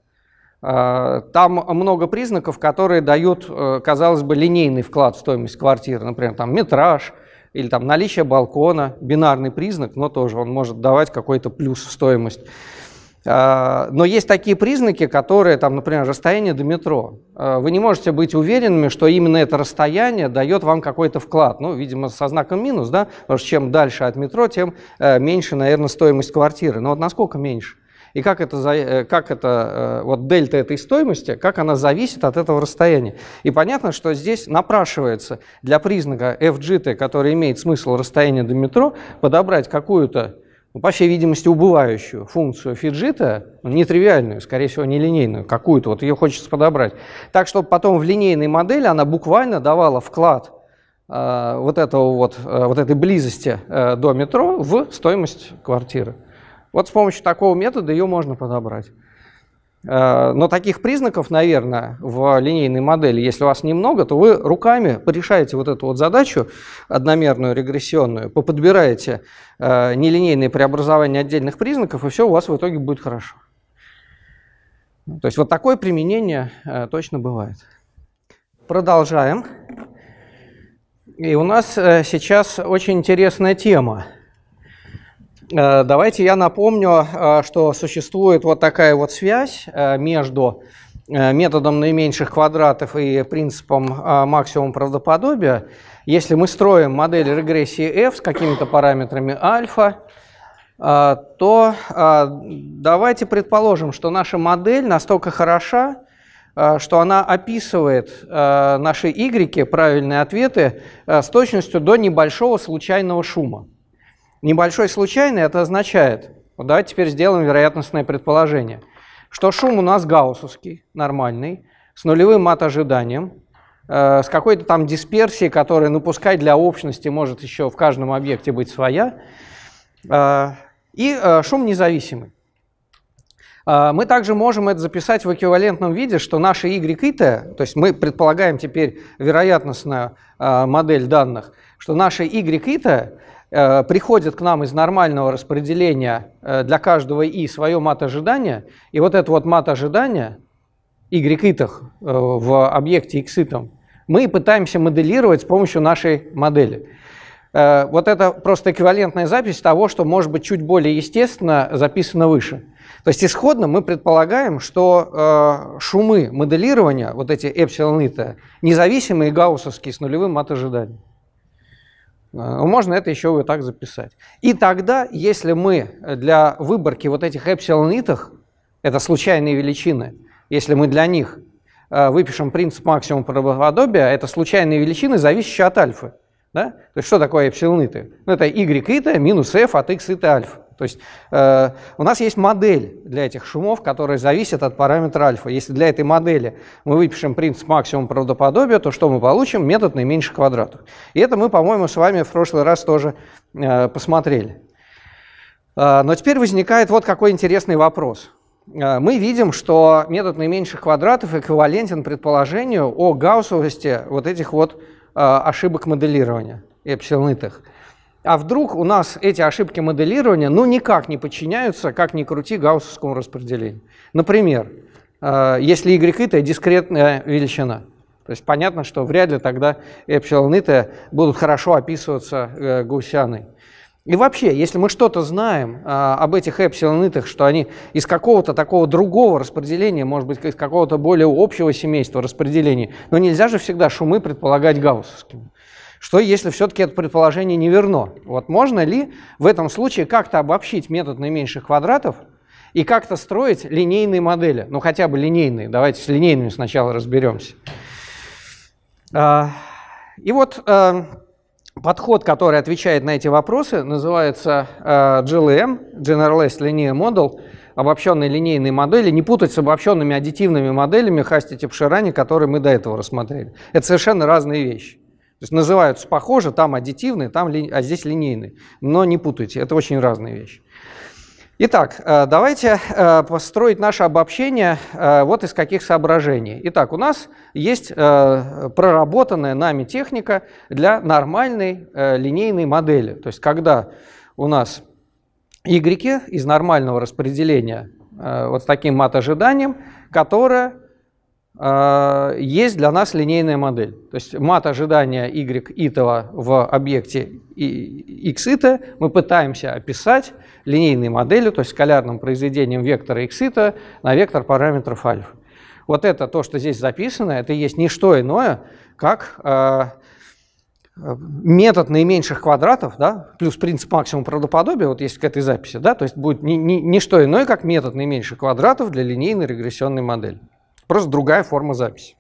Э, там много признаков, которые дают, э, казалось бы, линейный вклад в стоимость квартиры, например, там метраж – или там наличие балкона, бинарный признак, но тоже он может давать какой-то плюс в стоимость. А, но есть такие признаки, которые, там, например, расстояние до метро. А, вы не можете быть уверенными, что именно это расстояние дает вам какой-то вклад. Ну, видимо, со знаком минус, да? Потому что чем дальше от метро, тем э, меньше, наверное, стоимость квартиры. Но вот насколько меньше? и как, это, э, как это, э, вот дельта этой стоимости, как она зависит от этого расстояния. И понятно, что здесь напрашивается для признака FGT, который имеет смысл расстояния до метро, подобрать какую-то ну, по всей видимости, убывающую функцию фиджита, ну, нетривиальную, скорее всего, нелинейную, какую-то, вот ее хочется подобрать, так, чтобы потом в линейной модели она буквально давала вклад э, вот, этого вот, вот этой близости до метро в стоимость квартиры. Вот с помощью такого метода ее можно подобрать. Э, но таких признаков, наверное, в линейной модели, если у вас немного, то вы руками порешаете вот эту вот задачу одномерную, регрессионную, поподбираете э, нелинейные преобразования отдельных признаков, и все у вас в итоге будет хорошо. То есть вот такое применение э, точно бывает. Продолжаем. И у нас сейчас очень интересная тема – Э, давайте я напомню, э, что существует вот такая вот связь э, между методом наименьших квадратов и принципом максимум правдоподобия. Если мы строим модель регрессии f с какими-то параметрами альфа, то давайте предположим, что наша модель настолько хороша, что она описывает наши y, правильные ответы, с точностью до небольшого случайного шума. Небольшой случайный это означает, вот давайте теперь сделаем вероятностное предположение, что шум у нас гауссовский, нормальный, с нулевым мат-ожиданием, э, с какой-то там дисперсией, которая, ну пускай для общности может еще в каждом объекте быть своя, э, и э, шум независимый. Э, мы также можем это записать в эквивалентном виде, что наши y и t, то есть мы предполагаем теперь вероятностную э, модель данных, что наши y и t Э, приходит к нам из нормального распределения э, для каждого и свое мат-ожидание, и вот это вот мат-ожидание, y итах э, в объекте x итом, мы пытаемся моделировать с помощью нашей модели. Вот это просто эквивалентная запись того, что может быть чуть более естественно записано выше. То есть исходно мы предполагаем, что шумы моделирования, вот эти эпсилон независимые гауссовские с нулевым от ожидания. Э, можно это еще вот так записать. И тогда, если мы э, для выборки вот этих эпсилонитах, это случайные величины, если мы для них э, выпишем принцип максимум правоподобия, это случайные величины, зависящие от альфы. Да? То есть что такое эпсилониты? Ну, это y и минус f от x и альфа. То есть э, у нас есть модель для этих шумов, которая зависит от параметра альфа. Если для этой модели мы выпишем принцип максимум правдоподобия, то что мы получим? Метод наименьших квадратов. И это мы, по-моему, с вами в прошлый раз тоже э, посмотрели. Э, но теперь возникает вот какой интересный вопрос. Э, мы видим, что метод наименьших квадратов эквивалентен предположению о гауссовости вот этих вот э, ошибок моделирования, эпсилонитых. их а вдруг у нас эти ошибки моделирования ну никак не подчиняются, как ни крути, гауссовскому распределению. Например, э, если y это дискретная величина, то есть понятно, что вряд ли тогда эпсилон и будут хорошо описываться э, гаусяной. И вообще, если мы что-то знаем а, об этих эпсилонитах, что они из какого-то такого другого распределения, может быть, из какого-то более общего семейства распределений, но нельзя же всегда шумы предполагать гауссовскими. Что, если все-таки это предположение не верно? Вот можно ли в этом случае как-то обобщить метод наименьших квадратов и как-то строить линейные модели? Ну, хотя бы линейные. Давайте с линейными сначала разберемся. А, и вот э, подход, который отвечает на эти вопросы, называется э, GLM, Generalized Linear Model, обобщенные линейные модели, не путать с обобщенными аддитивными моделями Хасти Типширани, которые мы до этого рассмотрели. Это совершенно разные вещи. То есть называются похоже, там аддитивные, там ли, а здесь линейные. Но не путайте, это очень разные вещи. Итак, э, давайте э, построить наше обобщение э, вот из каких соображений. Итак, у нас есть проработанная нами техника для нормальной линейной модели. То есть когда у нас y из нормального распределения вот с таким мат-ожиданием, которое а, есть для нас линейная модель. То есть мат ожидания y итого в объекте x ита мы пытаемся описать линейной моделью, то есть скалярным произведением вектора x ита на вектор параметров альфа. Вот это то, что здесь записано, это есть не что иное, как а, метод наименьших квадратов, да, плюс принцип максимума правдоподобия, вот есть к этой записи, да, то есть будет не, не, не что иное, как метод наименьших квадратов для линейной регрессионной модели. Просто другая форма записи.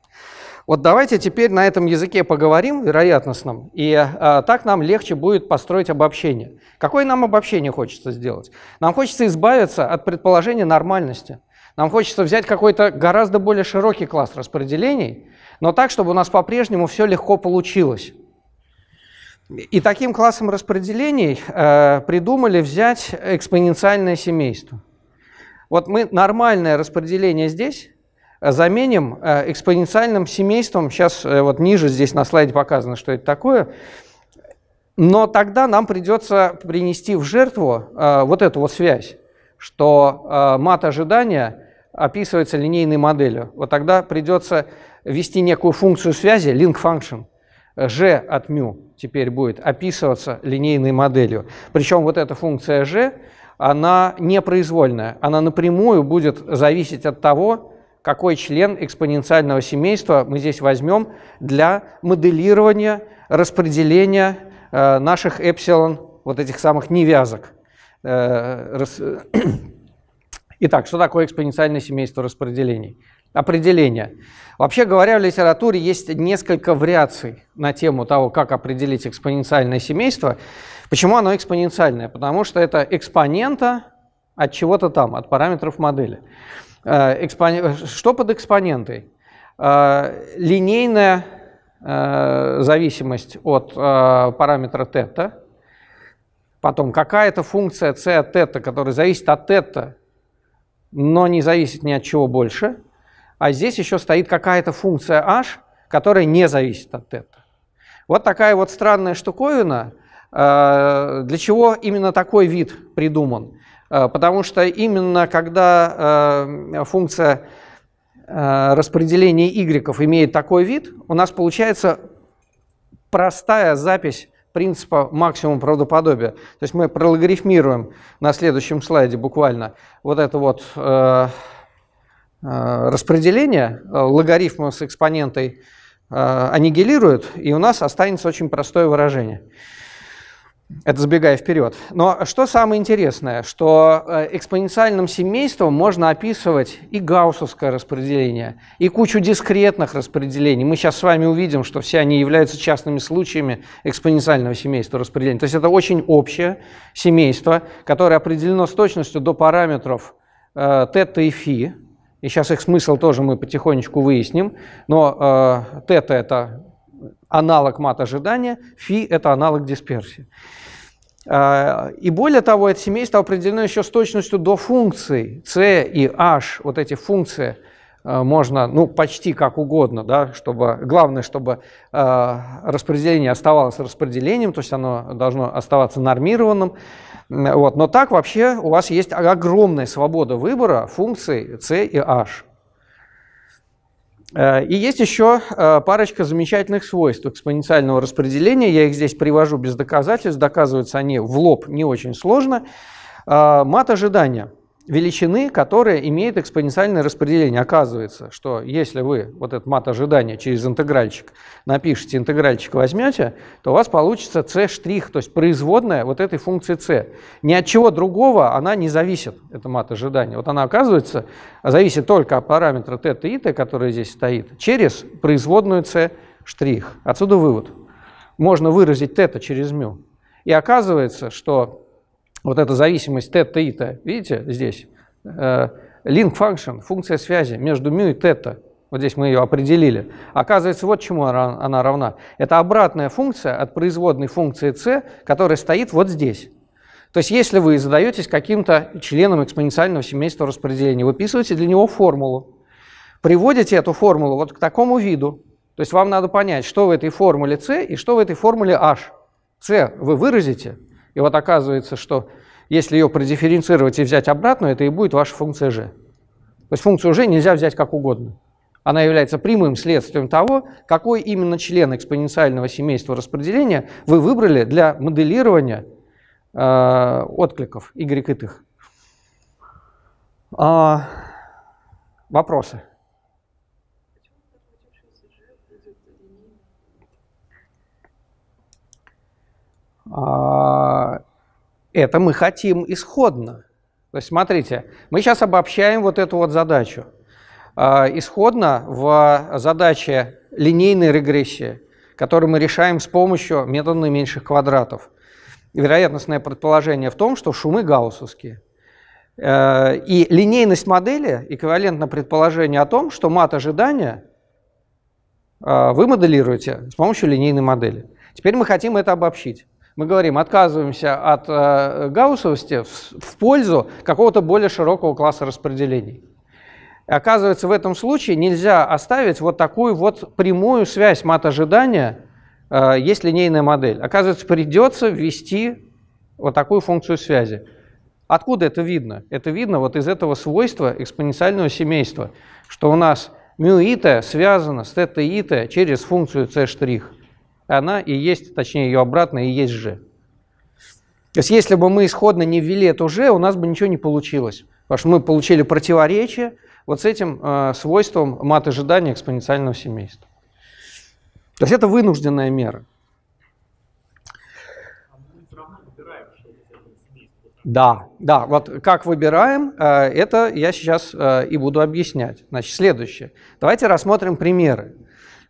Вот давайте теперь на этом языке поговорим, вероятностном, и э, так нам легче будет построить обобщение. Какое нам обобщение хочется сделать? Нам хочется избавиться от предположения нормальности. Нам хочется взять какой-то гораздо более широкий класс распределений, но так, чтобы у нас по-прежнему все легко получилось. И таким классом распределений э, придумали взять экспоненциальное семейство. Вот мы нормальное распределение здесь Э, заменим э, экспоненциальным семейством. Сейчас э, вот ниже здесь на слайде показано, что это такое. Но тогда нам придется принести в жертву вот эту вот связь, что мат ожидания описывается линейной моделью. Вот тогда придется ввести некую функцию связи, link function, g от μ теперь будет описываться линейной моделью. Причем вот эта функция g, она непроизвольная, она напрямую будет зависеть от того, какой член экспоненциального семейства мы здесь возьмем для моделирования распределения э, наших эпсилон, вот этих самых невязок. Э, Итак, что такое экспоненциальное семейство распределений? Определение. Вообще говоря, в литературе есть несколько вариаций на тему того, как определить экспоненциальное семейство. Почему оно экспоненциальное? Потому что это экспонента от чего-то там, от параметров модели. Э, Экспон... Что под экспонентой? Э, линейная э, зависимость от параметра тета. Потом какая-то функция c от тета, которая зависит от тета, но не зависит ни от чего больше. А здесь еще стоит какая-то функция h, которая не зависит от тета. Вот такая вот странная штуковина. Для чего именно такой вид придуман? Э, потому что именно когда э, функция э, распределения y имеет такой вид, у нас получается простая запись принципа максимум правдоподобия. То есть мы прологарифмируем на следующем слайде буквально вот это вот распределение, логарифмы с экспонентой э, аннигилируют, и у нас останется очень простое выражение. Это забегая вперед. Но что самое интересное, что э, экспоненциальным семейством можно описывать и гауссовское распределение, и кучу дискретных распределений. Мы сейчас с вами увидим, что все они являются частными случаями экспоненциального семейства распределения. То есть это очень общее семейство, которое определено с точностью до параметров э, тета и фи. И сейчас их смысл тоже мы потихонечку выясним. Но э, тета – это аналог мат-ожидания, фи – это аналог дисперсии. А, и более того, это семейство определено еще с точностью до функций c и h. Вот эти функции э, можно, ну, почти как угодно, да, чтобы, главное, чтобы э, распределение оставалось распределением, то есть оно должно оставаться нормированным. Вот. Но так вообще у вас есть огромная свобода выбора функций c и h. Э, и есть еще э, парочка замечательных свойств экспоненциального распределения. Я их здесь привожу без доказательств. Доказываются они в лоб не очень сложно. Э, мат ожидания величины, которая имеет экспоненциальное распределение. Оказывается, что если вы вот этот мат ожидания через интегральчик напишите, интегральчик возьмете, то у вас получится c', штрих, то есть производная вот этой функции c. Ни от чего другого она не зависит, это мат ожидания. Вот она оказывается, зависит только от параметра t и t, который здесь стоит, через производную c'. штрих. Отсюда вывод. Можно выразить θ через μ. И оказывается, что вот эта зависимость тета и ИТА, видите, здесь. Э, link function, функция связи между мю и тета. Вот здесь мы ее определили. Оказывается, вот чему она равна. Это обратная функция от производной функции c, которая стоит вот здесь. То есть если вы задаетесь каким-то членом экспоненциального семейства распределения, выписываете для него формулу, приводите эту формулу вот к такому виду. То есть вам надо понять, что в этой формуле c и что в этой формуле h. c вы выразите, и вот оказывается, что если ее продифференцировать и взять обратно, это и будет ваша функция g. То есть функцию g нельзя взять как угодно. Она является прямым следствием того, какой именно член экспоненциального семейства распределения вы выбрали для моделирования э, откликов y и тых. А, вопросы? А, это мы хотим исходно. То есть, смотрите, мы сейчас обобщаем вот эту вот задачу. А, исходно в задаче линейной регрессии, которую мы решаем с помощью метода наименьших квадратов. Вероятностное предположение в том, что шумы гауссовские. Э, и линейность модели эквивалентна предположению о том, что мат ожидания э, вы моделируете с помощью линейной модели. Теперь мы хотим это обобщить мы говорим, отказываемся от э, гауссовости в, в пользу какого-то более широкого класса распределений. Оказывается, в этом случае нельзя оставить вот такую вот прямую связь мат-ожидания, э, есть линейная модель. Оказывается, придется ввести вот такую функцию связи. Откуда это видно? Это видно вот из этого свойства экспоненциального семейства, что у нас μ ита связано с θ ита через функцию c' она и есть, точнее ее обратно и есть же. То есть если бы мы исходно не ввели это же, у нас бы ничего не получилось. Потому что мы получили противоречие вот с этим э, свойством мат ожидания экспоненциального семейства. То есть это вынужденная мера. Да, да, вот как выбираем, э, это я сейчас э, и буду объяснять. Значит, следующее. Давайте рассмотрим примеры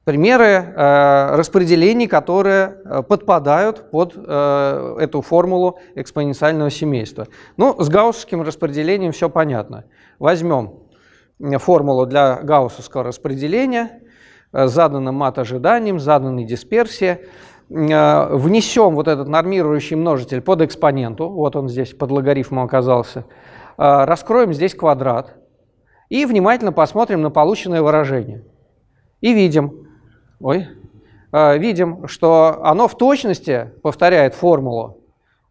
примеры э, распределений, которые э, подпадают под э, эту формулу экспоненциального семейства. Ну, с гауссовским распределением все понятно. Возьмем формулу для гауссовского распределения, заданным мат-ожиданием, заданной дисперсией, Внесем вот этот нормирующий множитель под экспоненту, вот он здесь под логарифмом оказался, раскроем здесь квадрат и внимательно посмотрим на полученное выражение. И видим, ой, а, видим, что оно в точности повторяет формулу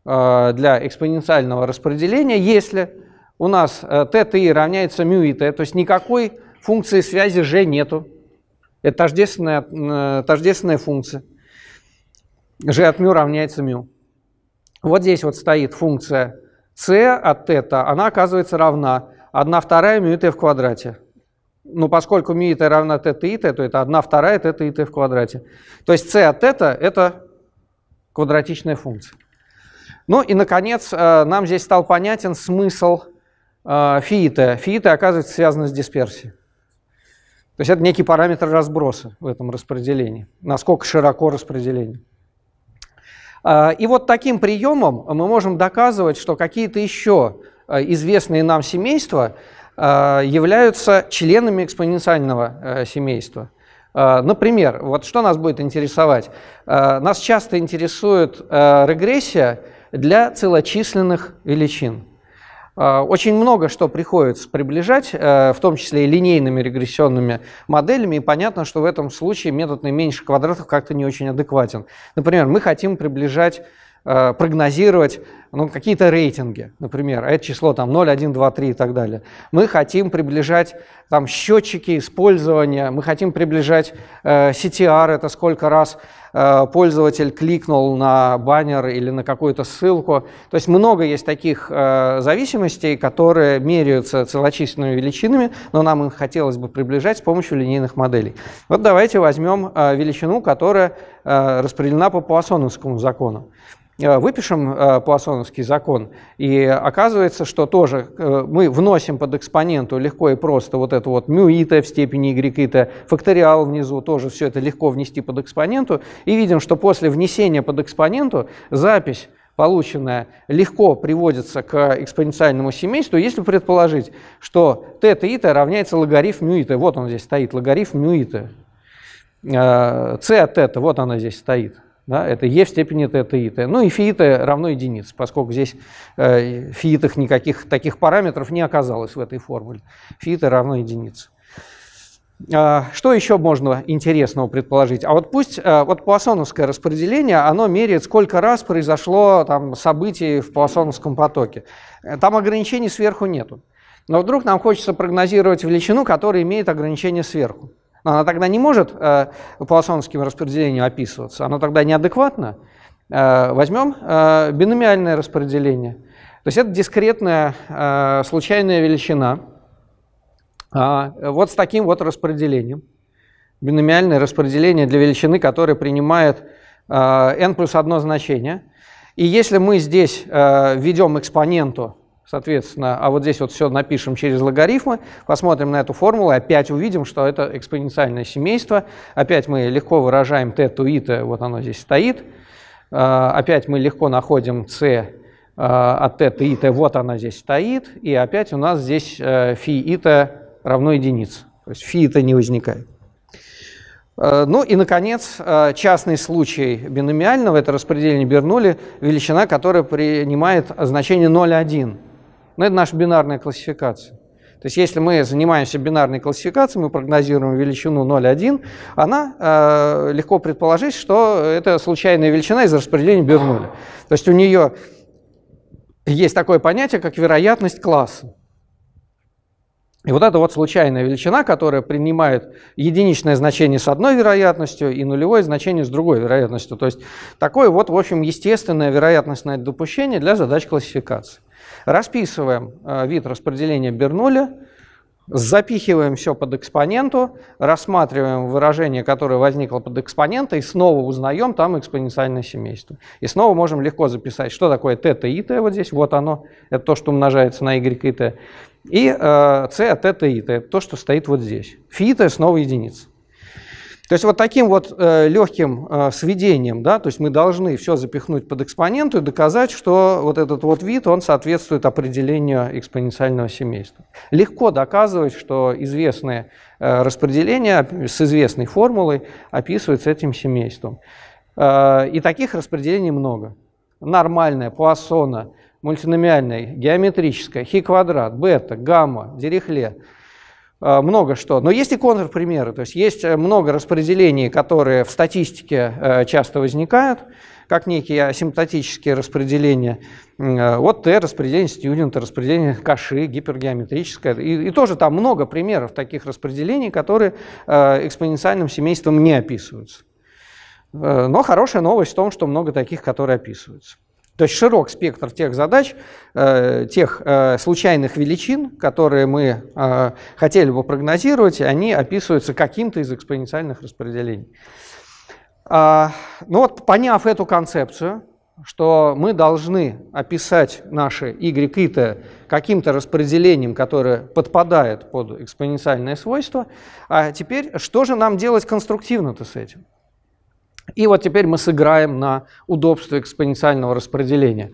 а, для экспоненциального распределения, если у нас t э, равняется μ и t, то есть никакой функции связи g нету. Это тождественная, э, тождественная функция. g от μ равняется μ. Вот здесь вот стоит функция c от θ, она оказывается равна 1 вторая μ t в квадрате ну, поскольку ми и равна t, t и то это 1 вторая t, t и t в квадрате. То есть c от θ – это квадратичная функция. Ну и, наконец, э, нам здесь стал понятен смысл фиита. Э, фиита, оказывается, связана с дисперсией. То есть это некий параметр разброса в этом распределении, насколько широко распределение. Э, и вот таким приемом мы можем доказывать, что какие-то еще известные нам семейства а, являются членами экспоненциального э, семейства. А, например, вот что нас будет интересовать? А, нас часто интересует э, регрессия для целочисленных величин. Очень много что приходится приближать, э, в том числе и линейными регрессионными моделями, и понятно, что в этом случае метод наименьших квадратов как-то не очень адекватен. Например, мы хотим приближать, прогнозировать ну, какие-то рейтинги, например, а это число там 0, 1, 2, 3 и так далее. Мы хотим приближать там счетчики использования, мы хотим приближать э, CTR, это сколько раз э, пользователь кликнул на баннер или на какую-то ссылку. То есть много есть таких э, зависимостей, которые меряются целочисленными величинами, но нам их хотелось бы приближать с помощью линейных моделей. Вот давайте возьмем э, величину, которая э, распределена по Пуассоновскому закону э, выпишем э, Пуассон ньютоновский закон. И оказывается, что тоже э, мы вносим под экспоненту легко и просто вот это вот мю в степени y ита, факториал внизу, тоже все это легко внести под экспоненту. И видим, что после внесения под экспоненту запись полученная легко приводится к экспоненциальному семейству, если предположить, что тета ита равняется логарифм мю Вот он здесь стоит, логарифм мю c э, от тета, вот она здесь стоит. Да, это Е в степени Т, Т, И, Т. Ну и фи Т равно единице, поскольку здесь э, фи никаких таких параметров не оказалось в этой формуле. Фи Т равно единице. А, что еще можно интересного предположить? А вот пусть э, вот пуассоновское распределение, оно меряет, сколько раз произошло там, событий в пуассоновском потоке. Э, там ограничений сверху нету. Но вдруг нам хочется прогнозировать величину, которая имеет ограничение сверху. Но она тогда не может э, полосонским распределением описываться, она тогда неадекватна. Э, возьмем э, биномиальное распределение. То есть это дискретная э, случайная величина э, вот с таким вот распределением. Биномиальное распределение для величины, которая принимает э, n плюс одно значение. И если мы здесь э, введем экспоненту Соответственно, а вот здесь вот все напишем через логарифмы, посмотрим на эту формулу, и опять увидим, что это экспоненциальное семейство. Опять мы легко выражаем t to it, вот оно здесь стоит. А, опять мы легко находим c а, от t to it, вот она здесь стоит. И опять у нас здесь э, фи it равно единице. То есть фи это не возникает. А, ну и, наконец, частный случай биномиального – это распределение Бернули, величина, которая принимает значение 0,1. Но ну, это наша бинарная классификация. То есть если мы занимаемся бинарной классификацией, мы прогнозируем величину 0,1, она э, легко предположить, что это случайная величина из распределения Бернули. То есть у нее есть такое понятие, как вероятность класса. И вот эта вот случайная величина, которая принимает единичное значение с одной вероятностью и нулевое значение с другой вероятностью. То есть такое вот, в общем, естественное вероятностное допущение для задач классификации. Расписываем э, вид распределения Бернули, запихиваем все под экспоненту, рассматриваем выражение, которое возникло под экспонентой, и снова узнаем там экспоненциальное семейство. И снова можем легко записать, что такое тета и т вот здесь, вот оно, это то, что умножается на y и t. И э, c от тета и т, это то, что стоит вот здесь. Фи и т снова единица. То есть вот таким вот э, легким э, сведением, да, то есть мы должны все запихнуть под экспоненту и доказать, что вот этот вот вид, он соответствует определению экспоненциального семейства. Легко доказывать, что известные э, распределения с известной формулой описываются этим семейством. Э, и таких распределений много. нормальное, Пуассона, мультиномиальное, геометрическое, хи-квадрат, бета, гамма, дирихле – Э, много что. Но есть и контрпримеры, то есть есть э, много распределений, которые в статистике э, часто возникают, как некие асимптотические распределения. Вот Т, распределение студента, распределение каши, гипергеометрическое. И, и тоже там много примеров таких распределений, которые экспоненциальным семейством не описываются. Но хорошая новость в том, что много таких, которые описываются. То есть широк спектр тех задач, э, тех э, случайных величин, которые мы э, хотели бы прогнозировать, они описываются каким-то из экспоненциальных распределений. А, ну вот, поняв эту концепцию, что мы должны описать наши y и t каким-то распределением, которое подпадает под экспоненциальное свойство, а теперь что же нам делать конструктивно-то с этим? И вот теперь мы сыграем на удобство экспоненциального распределения.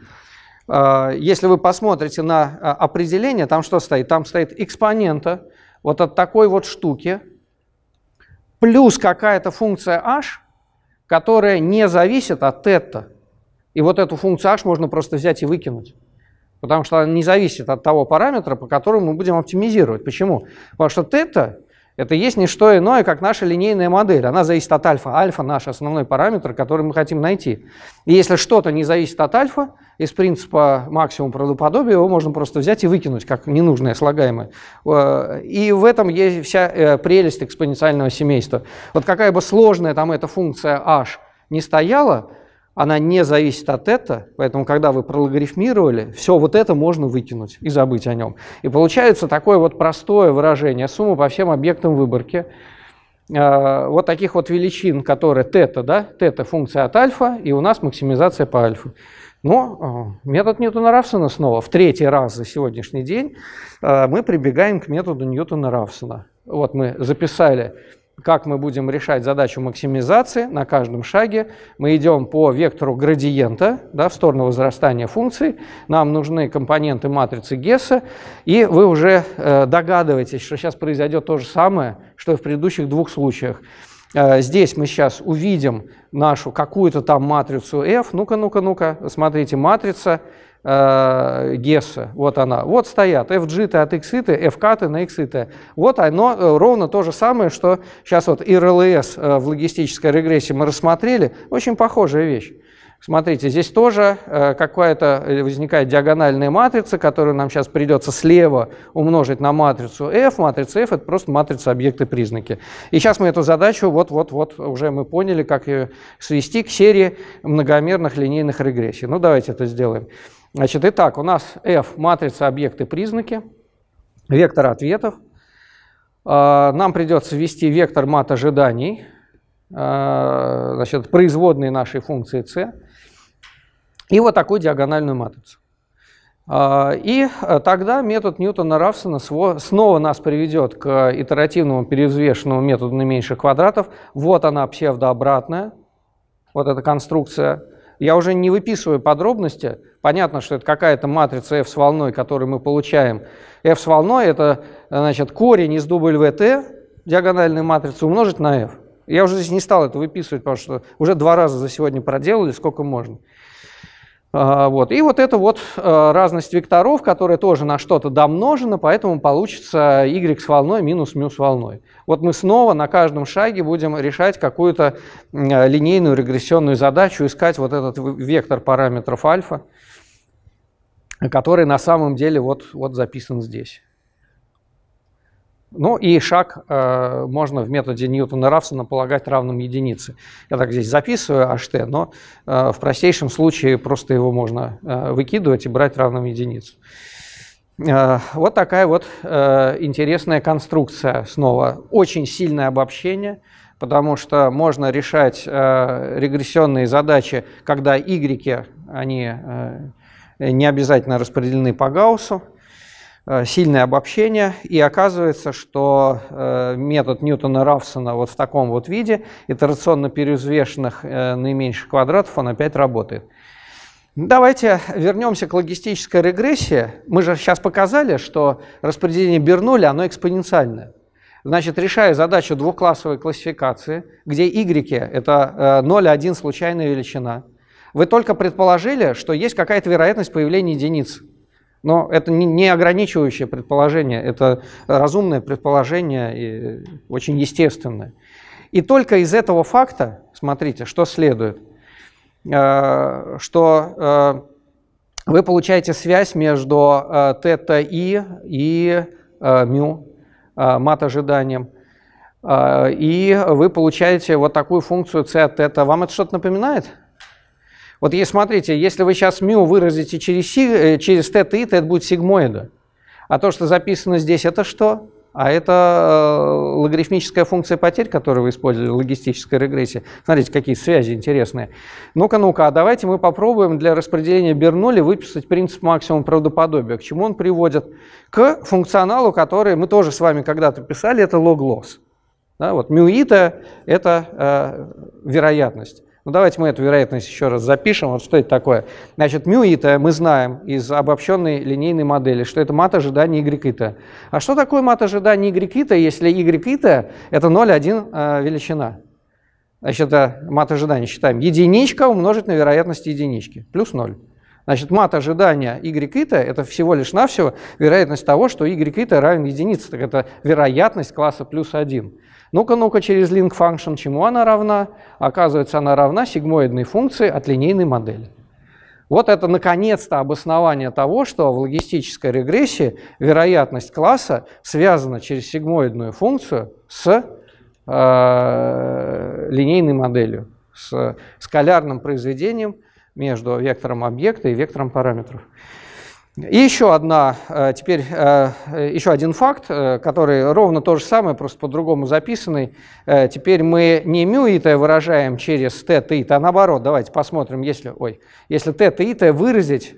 А, если вы посмотрите на а, определение, там что стоит? Там стоит экспонента вот от такой вот штуки плюс какая-то функция h, которая не зависит от тета. И вот эту функцию h можно просто взять и выкинуть потому что она не зависит от того параметра, по которому мы будем оптимизировать. Почему? Потому что тета это есть не что иное, как наша линейная модель. Она зависит от альфа. Альфа – наш основной параметр, который мы хотим найти. И если что-то не зависит от альфа, из принципа максимум правдоподобия его можно просто взять и выкинуть, как ненужное слагаемое. Э, и в этом есть вся э, прелесть экспоненциального семейства. Вот какая бы сложная там эта функция h не стояла – она не зависит от это, поэтому, когда вы прологарифмировали, все вот это можно вытянуть и забыть о нем. И получается такое вот простое выражение суммы по всем объектам выборки, а, вот таких вот величин, которые тета, да, тета функция от альфа, и у нас максимизация по альфа. Но а, метод Ньютона-Рафсона снова, в третий раз за сегодняшний день а, мы прибегаем к методу Ньютона-Рафсона. Вот мы записали как мы будем решать задачу максимизации на каждом шаге. Мы идем по вектору градиента да, в сторону возрастания функций. Нам нужны компоненты матрицы Гесса. И вы уже э, догадываетесь, что сейчас произойдет то же самое, что и в предыдущих двух случаях. Э, здесь мы сейчас увидим нашу какую-то там матрицу F. Ну-ка, ну-ка, ну-ка. Смотрите, матрица Э, Гесса, вот она, вот стоят FG-то от X-то, FK-то на X-то. Вот оно э, ровно то же самое, что сейчас вот РЛС э, в логистической регрессии мы рассмотрели, очень похожая вещь. Смотрите, здесь тоже какая-то возникает диагональная матрица, которую нам сейчас придется слева умножить на матрицу F. Матрица F – это просто матрица объекты признаки. И сейчас мы эту задачу, вот-вот-вот, уже мы поняли, как ее свести к серии многомерных линейных регрессий. Ну, давайте это сделаем. Значит, итак, у нас F – матрица объекты признаки, вектор ответов. А, нам придется ввести вектор мат ожиданий, а, значит, производные нашей функции c, и вот такую диагональную матрицу. А, и э, тогда метод Ньютона-Рафсона снова нас приведет к итеративному перевзвешенному методу наименьших квадратов. Вот она псевдообратная, вот эта конструкция я уже не выписываю подробности. Понятно, что это какая-то матрица f с волной, которую мы получаем. f с волной – это значит, корень из WT, диагональной матрицы, умножить на f. Я уже здесь не стал это выписывать, потому что уже два раза за сегодня проделали, сколько можно. А, вот. И вот это вот э, разность векторов, которая тоже на что-то домножена, поэтому получится y с волной минус μ с волной. Вот мы снова на каждом шаге будем решать какую-то э, линейную регрессионную задачу, искать вот этот вектор параметров альфа, который на самом деле вот, вот записан здесь. Ну и шаг э, можно в методе Ньютона-Рафсона полагать равным единице. Я так здесь записываю HT, но э, в простейшем случае просто его можно э, выкидывать и брать равным единицу. Э, вот такая вот э, интересная конструкция снова. Очень сильное обобщение, потому что можно решать э, регрессионные задачи, когда y, они э, не обязательно распределены по Гауссу, Э, сильное обобщение, и оказывается, что э, метод Ньютона-Рафсона вот в таком вот виде, итерационно перезвешенных э, наименьших квадратов, он опять работает. Давайте вернемся к логистической регрессии. Мы же сейчас показали, что распределение Бернули, оно экспоненциальное. Значит, решая задачу двухклассовой классификации, где y – это 0,1 случайная величина, вы только предположили, что есть какая-то вероятность появления единицы. Но это не ограничивающее предположение, это разумное предположение и очень естественное. И только из этого факта, смотрите, что следует, э, что э, вы получаете связь между э, тета-и и мю, мат-ожиданием, и вы получаете вот такую функцию c от Вам это что-то напоминает? Вот и смотрите, если вы сейчас μ выразите через, си, э, через тета и, то это будет сигмоида. А то, что записано здесь, это что? А это э, логарифмическая функция потерь, которую вы использовали, в логистической регрессии. Смотрите, какие связи интересные. Ну-ка, ну-ка, а давайте мы попробуем для распределения Бернули выписать принцип максимума правдоподобия. К чему он приводит? К функционалу, который мы тоже с вами когда-то писали, это лог-лосс. Да, вот мюита – это э, вероятность. Ну, давайте мы эту вероятность еще раз запишем. Вот что это такое? Значит, мю это мы знаем из обобщенной линейной модели, что это мат ожидания y ита. А что такое мат ожидания y ита, если y ита – это 0,1 э, величина? Значит, это мат ожидания считаем. Единичка умножить на вероятность единички, плюс 0. Значит, мат ожидания y ита – это всего лишь навсего вероятность того, что y ита равен единице. Так это вероятность класса плюс 1. Ну-ка, ну-ка, через link function чему она равна? Оказывается, она равна сигмоидной функции от линейной модели. Вот это, наконец-то, обоснование того, что в логистической регрессии вероятность класса связана через сигмоидную функцию с э, линейной моделью, с скалярным произведением между вектором объекта и вектором параметров. И еще, одна, э, теперь, э, еще один факт, э, который ровно то же самое, просто по-другому записанный. Теперь мы не μ и t выражаем через t, t, а наоборот. Давайте посмотрим, если, ой, если t, t, t выразить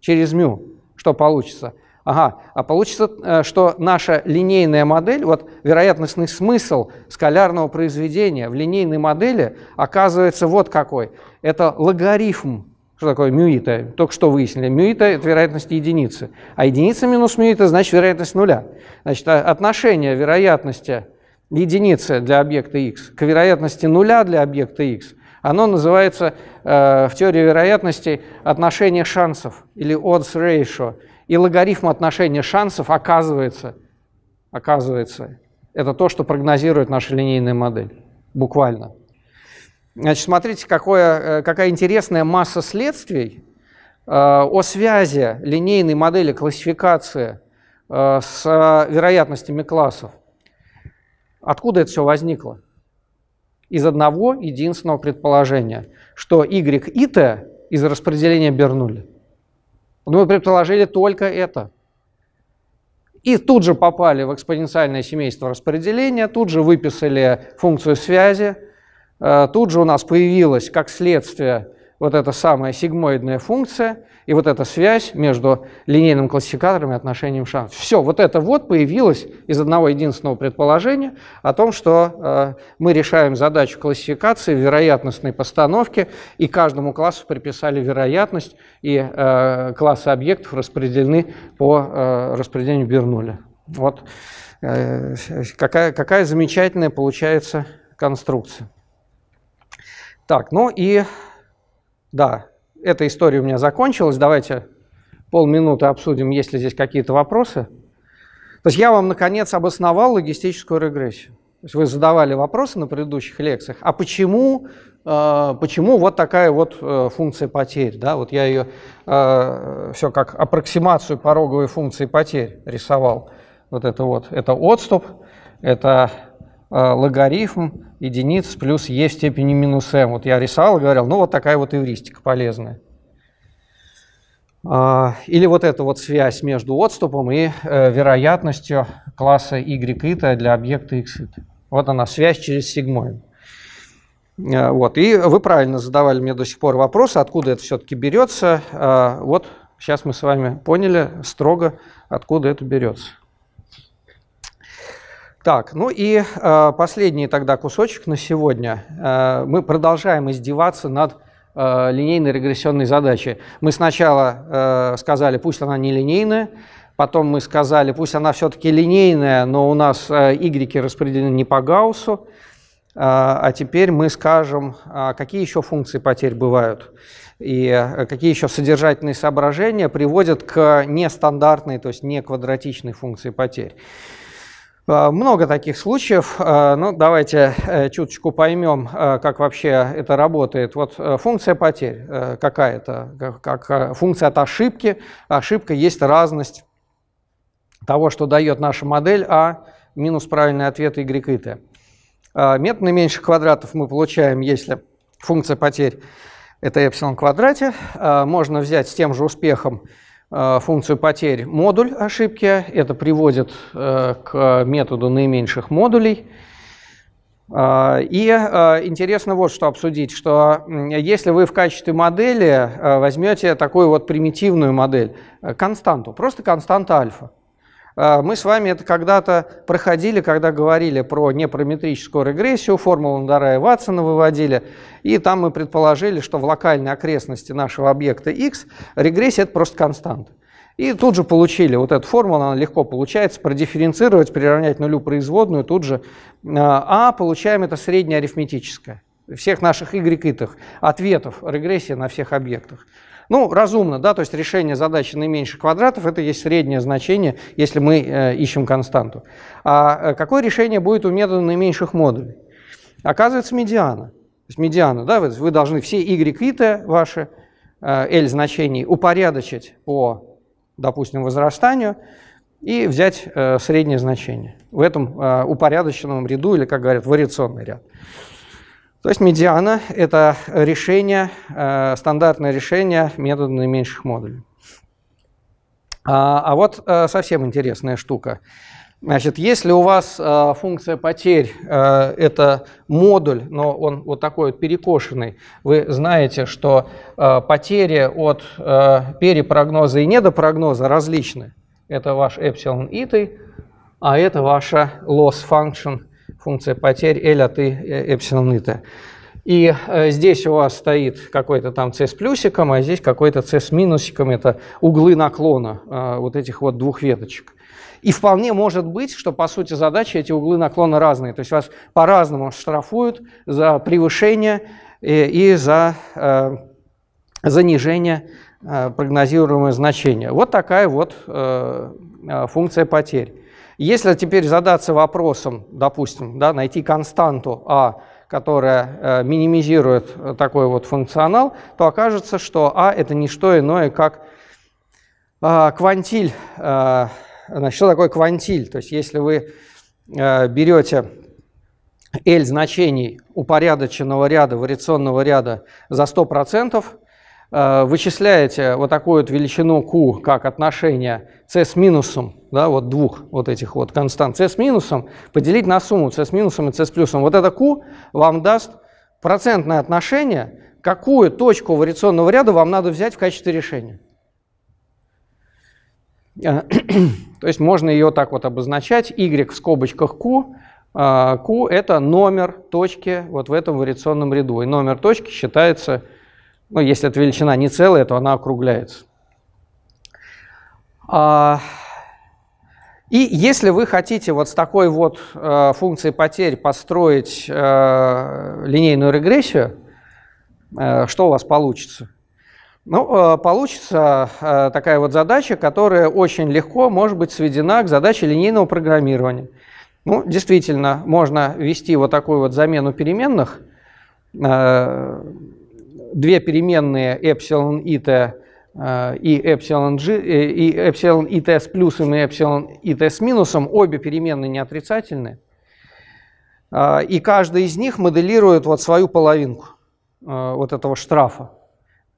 через μ, что получится. Ага, а получится, что наша линейная модель, вот вероятностный смысл скалярного произведения в линейной модели оказывается вот какой. Это логарифм что такое мюита? Только что выяснили. Мюита – это вероятность единицы. А единица минус мюита – значит вероятность нуля. Значит, а отношение вероятности единицы для объекта x к вероятности нуля для объекта x, оно называется э, в теории вероятности отношение шансов или odds ratio. И логарифм отношения шансов оказывается, оказывается, это то, что прогнозирует наша линейная модель. Буквально. Значит, смотрите, какое, э, какая интересная масса следствий э, о связи линейной модели классификации э, с вероятностями классов. Откуда это все возникло? Из одного единственного предположения, что y и t из распределения Бернули. Мы предположили только это. И тут же попали в экспоненциальное семейство распределения, тут же выписали функцию связи, Э, тут же у нас появилась как следствие вот эта самая сигмоидная функция и вот эта связь между линейным классификатором и отношением шансов. Все, вот это вот появилось из одного единственного предположения о том, что э, мы решаем задачу классификации, вероятностной постановки, и каждому классу приписали вероятность, и э, классы объектов распределены по э, распределению Бернуля. Вот э, какая, какая замечательная получается конструкция. Так, ну и да, эта история у меня закончилась. Давайте полминуты обсудим, есть ли здесь какие-то вопросы. То есть я вам, наконец, обосновал логистическую регрессию. То есть вы задавали вопросы на предыдущих лекциях, а почему, э, почему вот такая вот э, функция потерь? Да? Вот я ее э, все как аппроксимацию пороговой функции потерь рисовал. Вот это вот, это отступ, это Э, логарифм единиц плюс e в степени минус m. Вот я рисовал и говорил, ну вот такая вот эвристика полезная. А, или вот эта вот связь между отступом и э, вероятностью класса y это для объекта x. -ит. Вот она, связь через сигмоид. Э, вот. И вы правильно задавали мне до сих пор вопрос, откуда это все-таки берется. Вот сейчас мы с вами поняли строго, откуда это берется. Так, ну и э, последний тогда кусочек на сегодня. Э, мы продолжаем издеваться над э, линейной регрессионной задачей. Мы сначала э, сказали, пусть она не линейная, потом мы сказали, пусть она все-таки линейная, но у нас э, y распределены не по Гауссу, э, а теперь мы скажем, э, какие еще функции потерь бывают и э, какие еще содержательные соображения приводят к нестандартной, то есть не квадратичной функции потерь. А, много таких случаев. А, ну, давайте э, чуточку поймем, а, как вообще это работает. Вот э, функция потерь э, какая-то, как функция от ошибки. Ошибка есть разность того, что дает наша модель, а минус правильный ответ y и t. Метод наименьших квадратов мы получаем, если функция потерь – это ε квадрате. Можно взять с тем же успехом Э, функцию потерь модуль ошибки. Это приводит э, к методу наименьших модулей. Э, и интересно вот что обсудить, что если вы в качестве модели возьмете такую вот примитивную модель, константу, просто константа альфа, а, мы с вами это когда-то проходили, когда говорили про непрометрическую регрессию, формулу Андера и Ватсона выводили, и там мы предположили, что в локальной окрестности нашего объекта x регрессия – это просто константа. И тут же получили вот эту формулу, она легко получается, продифференцировать, приравнять нулю производную, тут же А, а получаем это среднее арифметическое всех наших y-итых, ответов регрессии на всех объектах. Ну, разумно, да, то есть решение задачи наименьших квадратов – это есть среднее значение, если мы э, ищем константу. А э, какое решение будет у метода наименьших модулей? Оказывается, медиана. То есть медиана, да, вы, вы должны все y и ваши э, L значений упорядочить по, допустим, возрастанию и взять э, среднее значение в этом э, упорядоченном ряду, или, как говорят, вариационный ряд. То есть медиана – это решение, э, стандартное решение метода наименьших модулей. А, а вот э, совсем интересная штука. Значит, если у вас э, функция потерь это модуль, но он вот такой вот перекошенный, вы знаете, что потери от э, перепрогноза и недопрогноза различны. Это ваш эпсилон итой, а это ваша loss function функция потерь L от и э, эпсилон и и э, здесь у вас стоит какой-то там c с плюсиком, а здесь какой-то c с минусиком. Это углы наклона э, вот этих вот двух веточек. И вполне может быть, что по сути задачи эти углы наклона разные. То есть вас по-разному штрафуют за превышение и за занижение прогнозируемого значения. Вот такая вот функция потерь. Если теперь задаться вопросом, допустим, да, найти константу А, которая э, минимизирует э, такой вот функционал, то окажется, что А это не что иное, как а, квантиль. Э, значит, что такое квантиль? То есть если вы берете L значений упорядоченного ряда, вариационного ряда за 100%, вычисляете вот такую вот величину Q как отношение C с минусом да, вот двух вот этих вот констант, c с минусом, поделить на сумму c с минусом и c с плюсом. Вот это q вам даст процентное отношение, какую точку вариационного ряда вам надо взять в качестве решения. Э, то есть можно ее так вот обозначать, y в скобочках q, э, q – это номер точки вот в этом вариационном ряду. И номер точки считается, ну, если эта величина не целая, то она округляется. А, и если вы хотите вот с такой вот э, функцией потерь построить э, линейную регрессию, э, что у вас получится? Ну, э, получится э, такая вот задача, которая очень легко может быть сведена к задаче линейного программирования. Ну, действительно, можно ввести вот такую вот замену переменных. Э, две переменные эпсилон и т и epsilon G, э, и epsilon ИТ с плюсом и epsilon ИТ с минусом, обе переменные не отрицательные. А, и каждая из них моделирует вот свою половинку а, вот этого штрафа.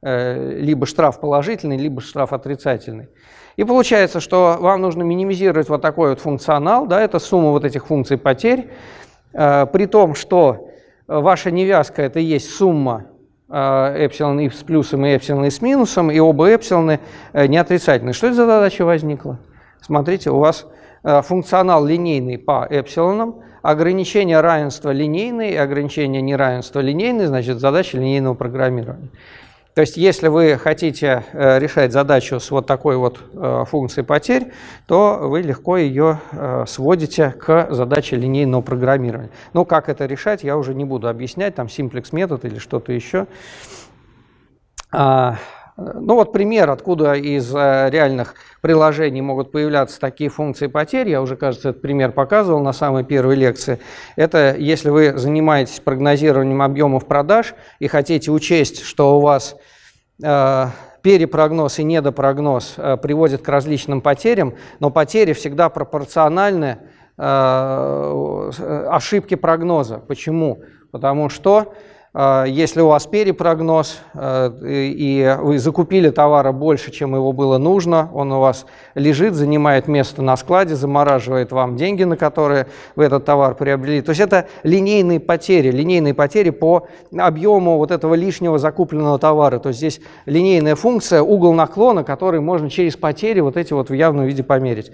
Э, либо штраф положительный, либо штраф отрицательный. И получается, что вам нужно минимизировать вот такой вот функционал, да, это сумма вот этих функций потерь, а, при том, что ваша невязка – это и есть сумма а, эпсилон и с плюсом, и эпсилон и с минусом, и оба эпсилоны э, не отрицательны. Что это за задача возникла? Смотрите, у вас э, функционал линейный по эпсилонам, ограничение равенства линейные, ограничение неравенства линейные, значит, задача линейного программирования. То есть, если вы хотите э, решать задачу с вот такой вот э, функцией потерь, то вы легко ее э, сводите к задаче линейного программирования. Но ну, как это решать, я уже не буду объяснять, там симплекс метод или что-то еще. А, ну вот пример, откуда из э, реальных приложений могут появляться такие функции потерь. Я уже, кажется, этот пример показывал на самой первой лекции. Это если вы занимаетесь прогнозированием объемов продаж и хотите учесть, что у вас э, перепрогноз и недопрогноз э, приводит к различным потерям, но потери всегда пропорциональны ошибке прогноза. Почему? Потому что а, если у вас перепрогноз а, и вы закупили товара больше, чем его было нужно, он у вас лежит, занимает место на складе, замораживает вам деньги, на которые вы этот товар приобрели. То есть это линейные потери, линейные потери по объему вот этого лишнего закупленного товара. То есть здесь линейная функция, угол наклона, который можно через потери вот эти вот в явном виде померить.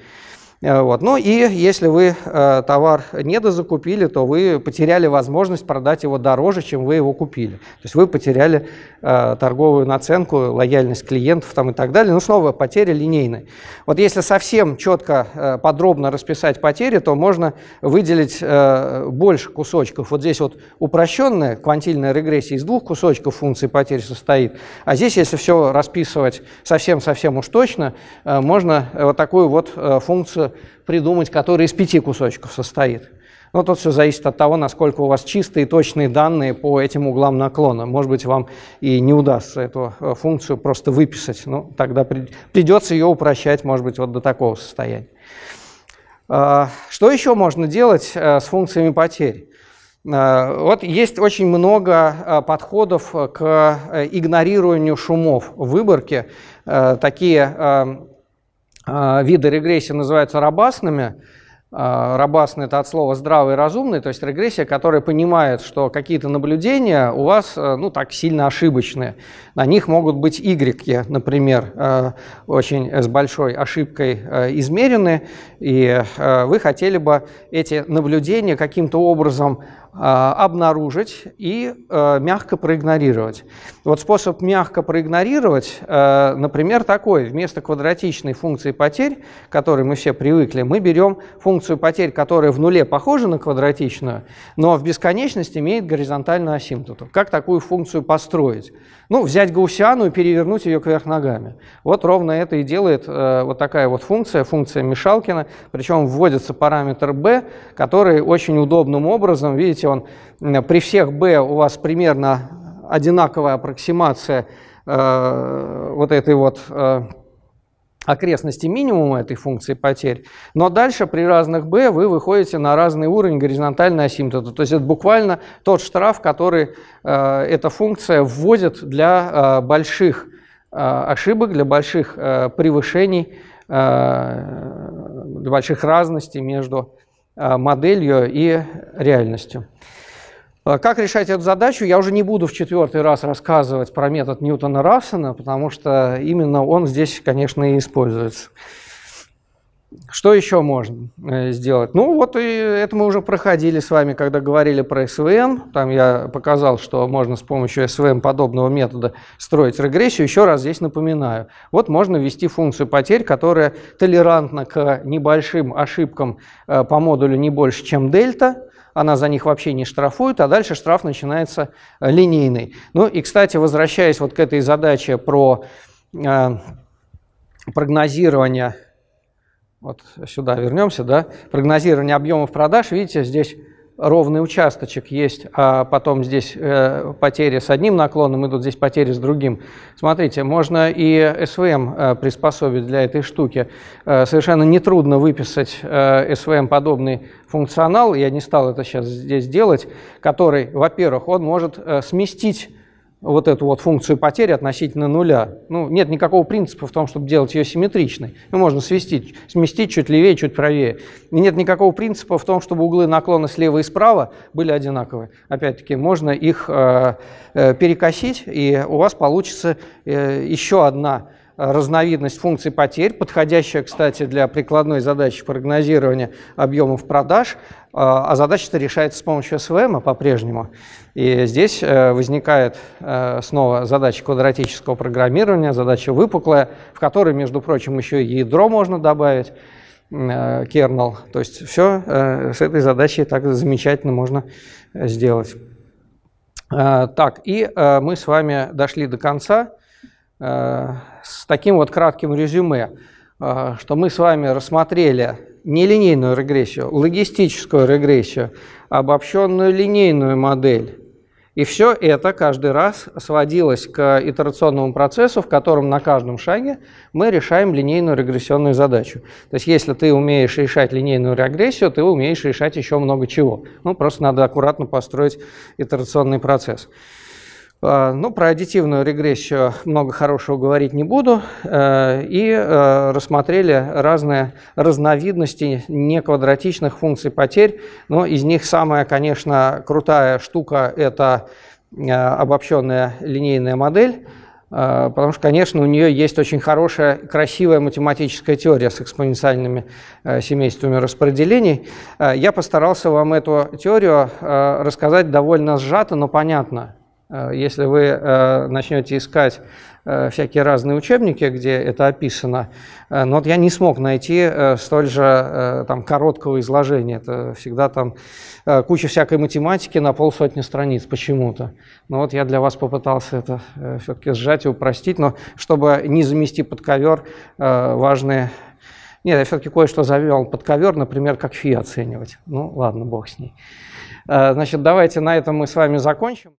Э, вот. Ну и если вы э, товар недозакупили, то вы потеряли возможность продать его дороже, чем вы его купили. То есть вы потеряли э, торговую наценку, лояльность клиентов там, и так далее. Но ну, снова потери линейные. Вот если совсем четко, подробно расписать потери, то можно выделить больше кусочков. Вот здесь вот упрощенная квантильная регрессия из двух кусочков функции потерь состоит. А здесь, если все расписывать совсем-совсем уж точно, можно вот такую вот функцию блюда придумать, которое из пяти кусочков состоит. Но ну, тут все зависит от того, насколько у вас чистые и точные данные по этим углам наклона. Может быть, вам и не удастся эту э, функцию просто выписать. Ну, тогда придется ее упрощать, может быть, вот до такого состояния. А, что еще можно делать э, с функциями потерь? Э, вот есть очень много подходов к игнорированию шумов в выборке. Такие эм, а, виды регрессии называются рабасными. А, рабасный – это от слова «здравый и разумный», то есть регрессия, которая понимает, что какие-то наблюдения у вас э, ну, так сильно ошибочные. На них могут быть y, например, э, очень э, с большой ошибкой измерены, и вы хотели бы эти наблюдения каким-то образом а, обнаружить и э, мягко проигнорировать. Вот способ мягко проигнорировать, э, например, такой. Вместо квадратичной функции потерь, к которой мы все привыкли, мы берем функцию потерь, которая в нуле похожа на квадратичную, но в бесконечности имеет горизонтальную асимптоту. Как такую функцию построить? Ну, взять гаусиану и перевернуть ее кверх ногами. Вот ровно это и делает э, вот такая вот функция, функция Мишалкина. Причем вводится параметр b, который очень удобным образом, видите, он при всех b у вас примерно одинаковая аппроксимация э, вот этой вот э, окрестности минимума этой функции потерь, но дальше при разных b вы выходите на разный уровень горизонтальной асимптоты. То есть это буквально тот штраф, который э, эта функция вводит для э, больших э, ошибок, для больших э, превышений, э, для больших разностей между э, моделью и реальностью. А, как решать эту задачу, я уже не буду в четвертый раз рассказывать про метод Ньютона-Рафсона, потому что именно он здесь, конечно, и используется. Что еще можно э, сделать? Ну, вот и это мы уже проходили с вами, когда говорили про СВМ. Там я показал, что можно с помощью СВМ подобного метода строить регрессию. Еще раз здесь напоминаю. Вот можно ввести функцию потерь, которая толерантна к небольшим ошибкам э, по модулю не больше, чем дельта она за них вообще не штрафует, а дальше штраф начинается э, линейный. Ну и, кстати, возвращаясь вот к этой задаче про э, прогнозирование, вот сюда вернемся, да, прогнозирование объемов продаж, видите, здесь ровный участочек есть, а потом здесь э, потери с одним наклоном идут, здесь потери с другим. Смотрите, можно и SVM э, приспособить для этой штуки. Э, совершенно нетрудно выписать э, СВМ-подобный функционал, я не стал это сейчас здесь делать, который, во-первых, он может э, сместить вот эту вот функцию потери относительно нуля. Ну, нет никакого принципа в том, чтобы делать ее симметричной. Ну, можно свести, сместить чуть левее, чуть правее. И нет никакого принципа в том, чтобы углы наклона слева и справа были одинаковые. Опять-таки, можно их э, э, перекосить, и у вас получится э, еще одна Э, разновидность функций потерь, подходящая, кстати, для прикладной задачи прогнозирования объемов продаж, э, а задача-то решается с помощью СВМ а по-прежнему. И здесь э, возникает снова задача квадратического программирования, задача выпуклая, в которой, между прочим, еще и ядро можно добавить, kernel. То есть все с этой задачей так замечательно можно сделать. Так, и мы с вами дошли до конца с таким вот кратким резюме, э, что мы с вами рассмотрели нелинейную регрессию, логистическую регрессию, обобщенную линейную модель. И все это каждый раз сводилось к итерационному процессу, в котором на каждом шаге мы решаем линейную регрессионную задачу. То есть если ты умеешь решать линейную регрессию, ты умеешь решать еще много чего. Ну, просто надо аккуратно построить итерационный процесс. А, ну, про аддитивную регрессию много хорошего говорить не буду. Э, и э, рассмотрели разные разновидности неквадратичных функций потерь. Но ну, из них самая, конечно, крутая штука – это э, обобщенная линейная модель, потому что, конечно, у нее есть очень хорошая, красивая математическая теория с экспоненциальными семействами распределений. Я постарался вам эту теорию рассказать довольно сжато, но понятно – Э, если вы э, начнете искать э, всякие разные учебники, где это описано, но вот я не смог найти столь же там, короткого изложения. Это всегда там куча всякой математики на полсотни страниц почему-то. Но вот я для вас попытался это все-таки сжать и упростить, но чтобы не замести под ковер важные... Нет, я все-таки кое-что завел под ковер, например, как фи оценивать. Ну ладно, бог с ней. Значит, давайте на этом мы с вами закончим.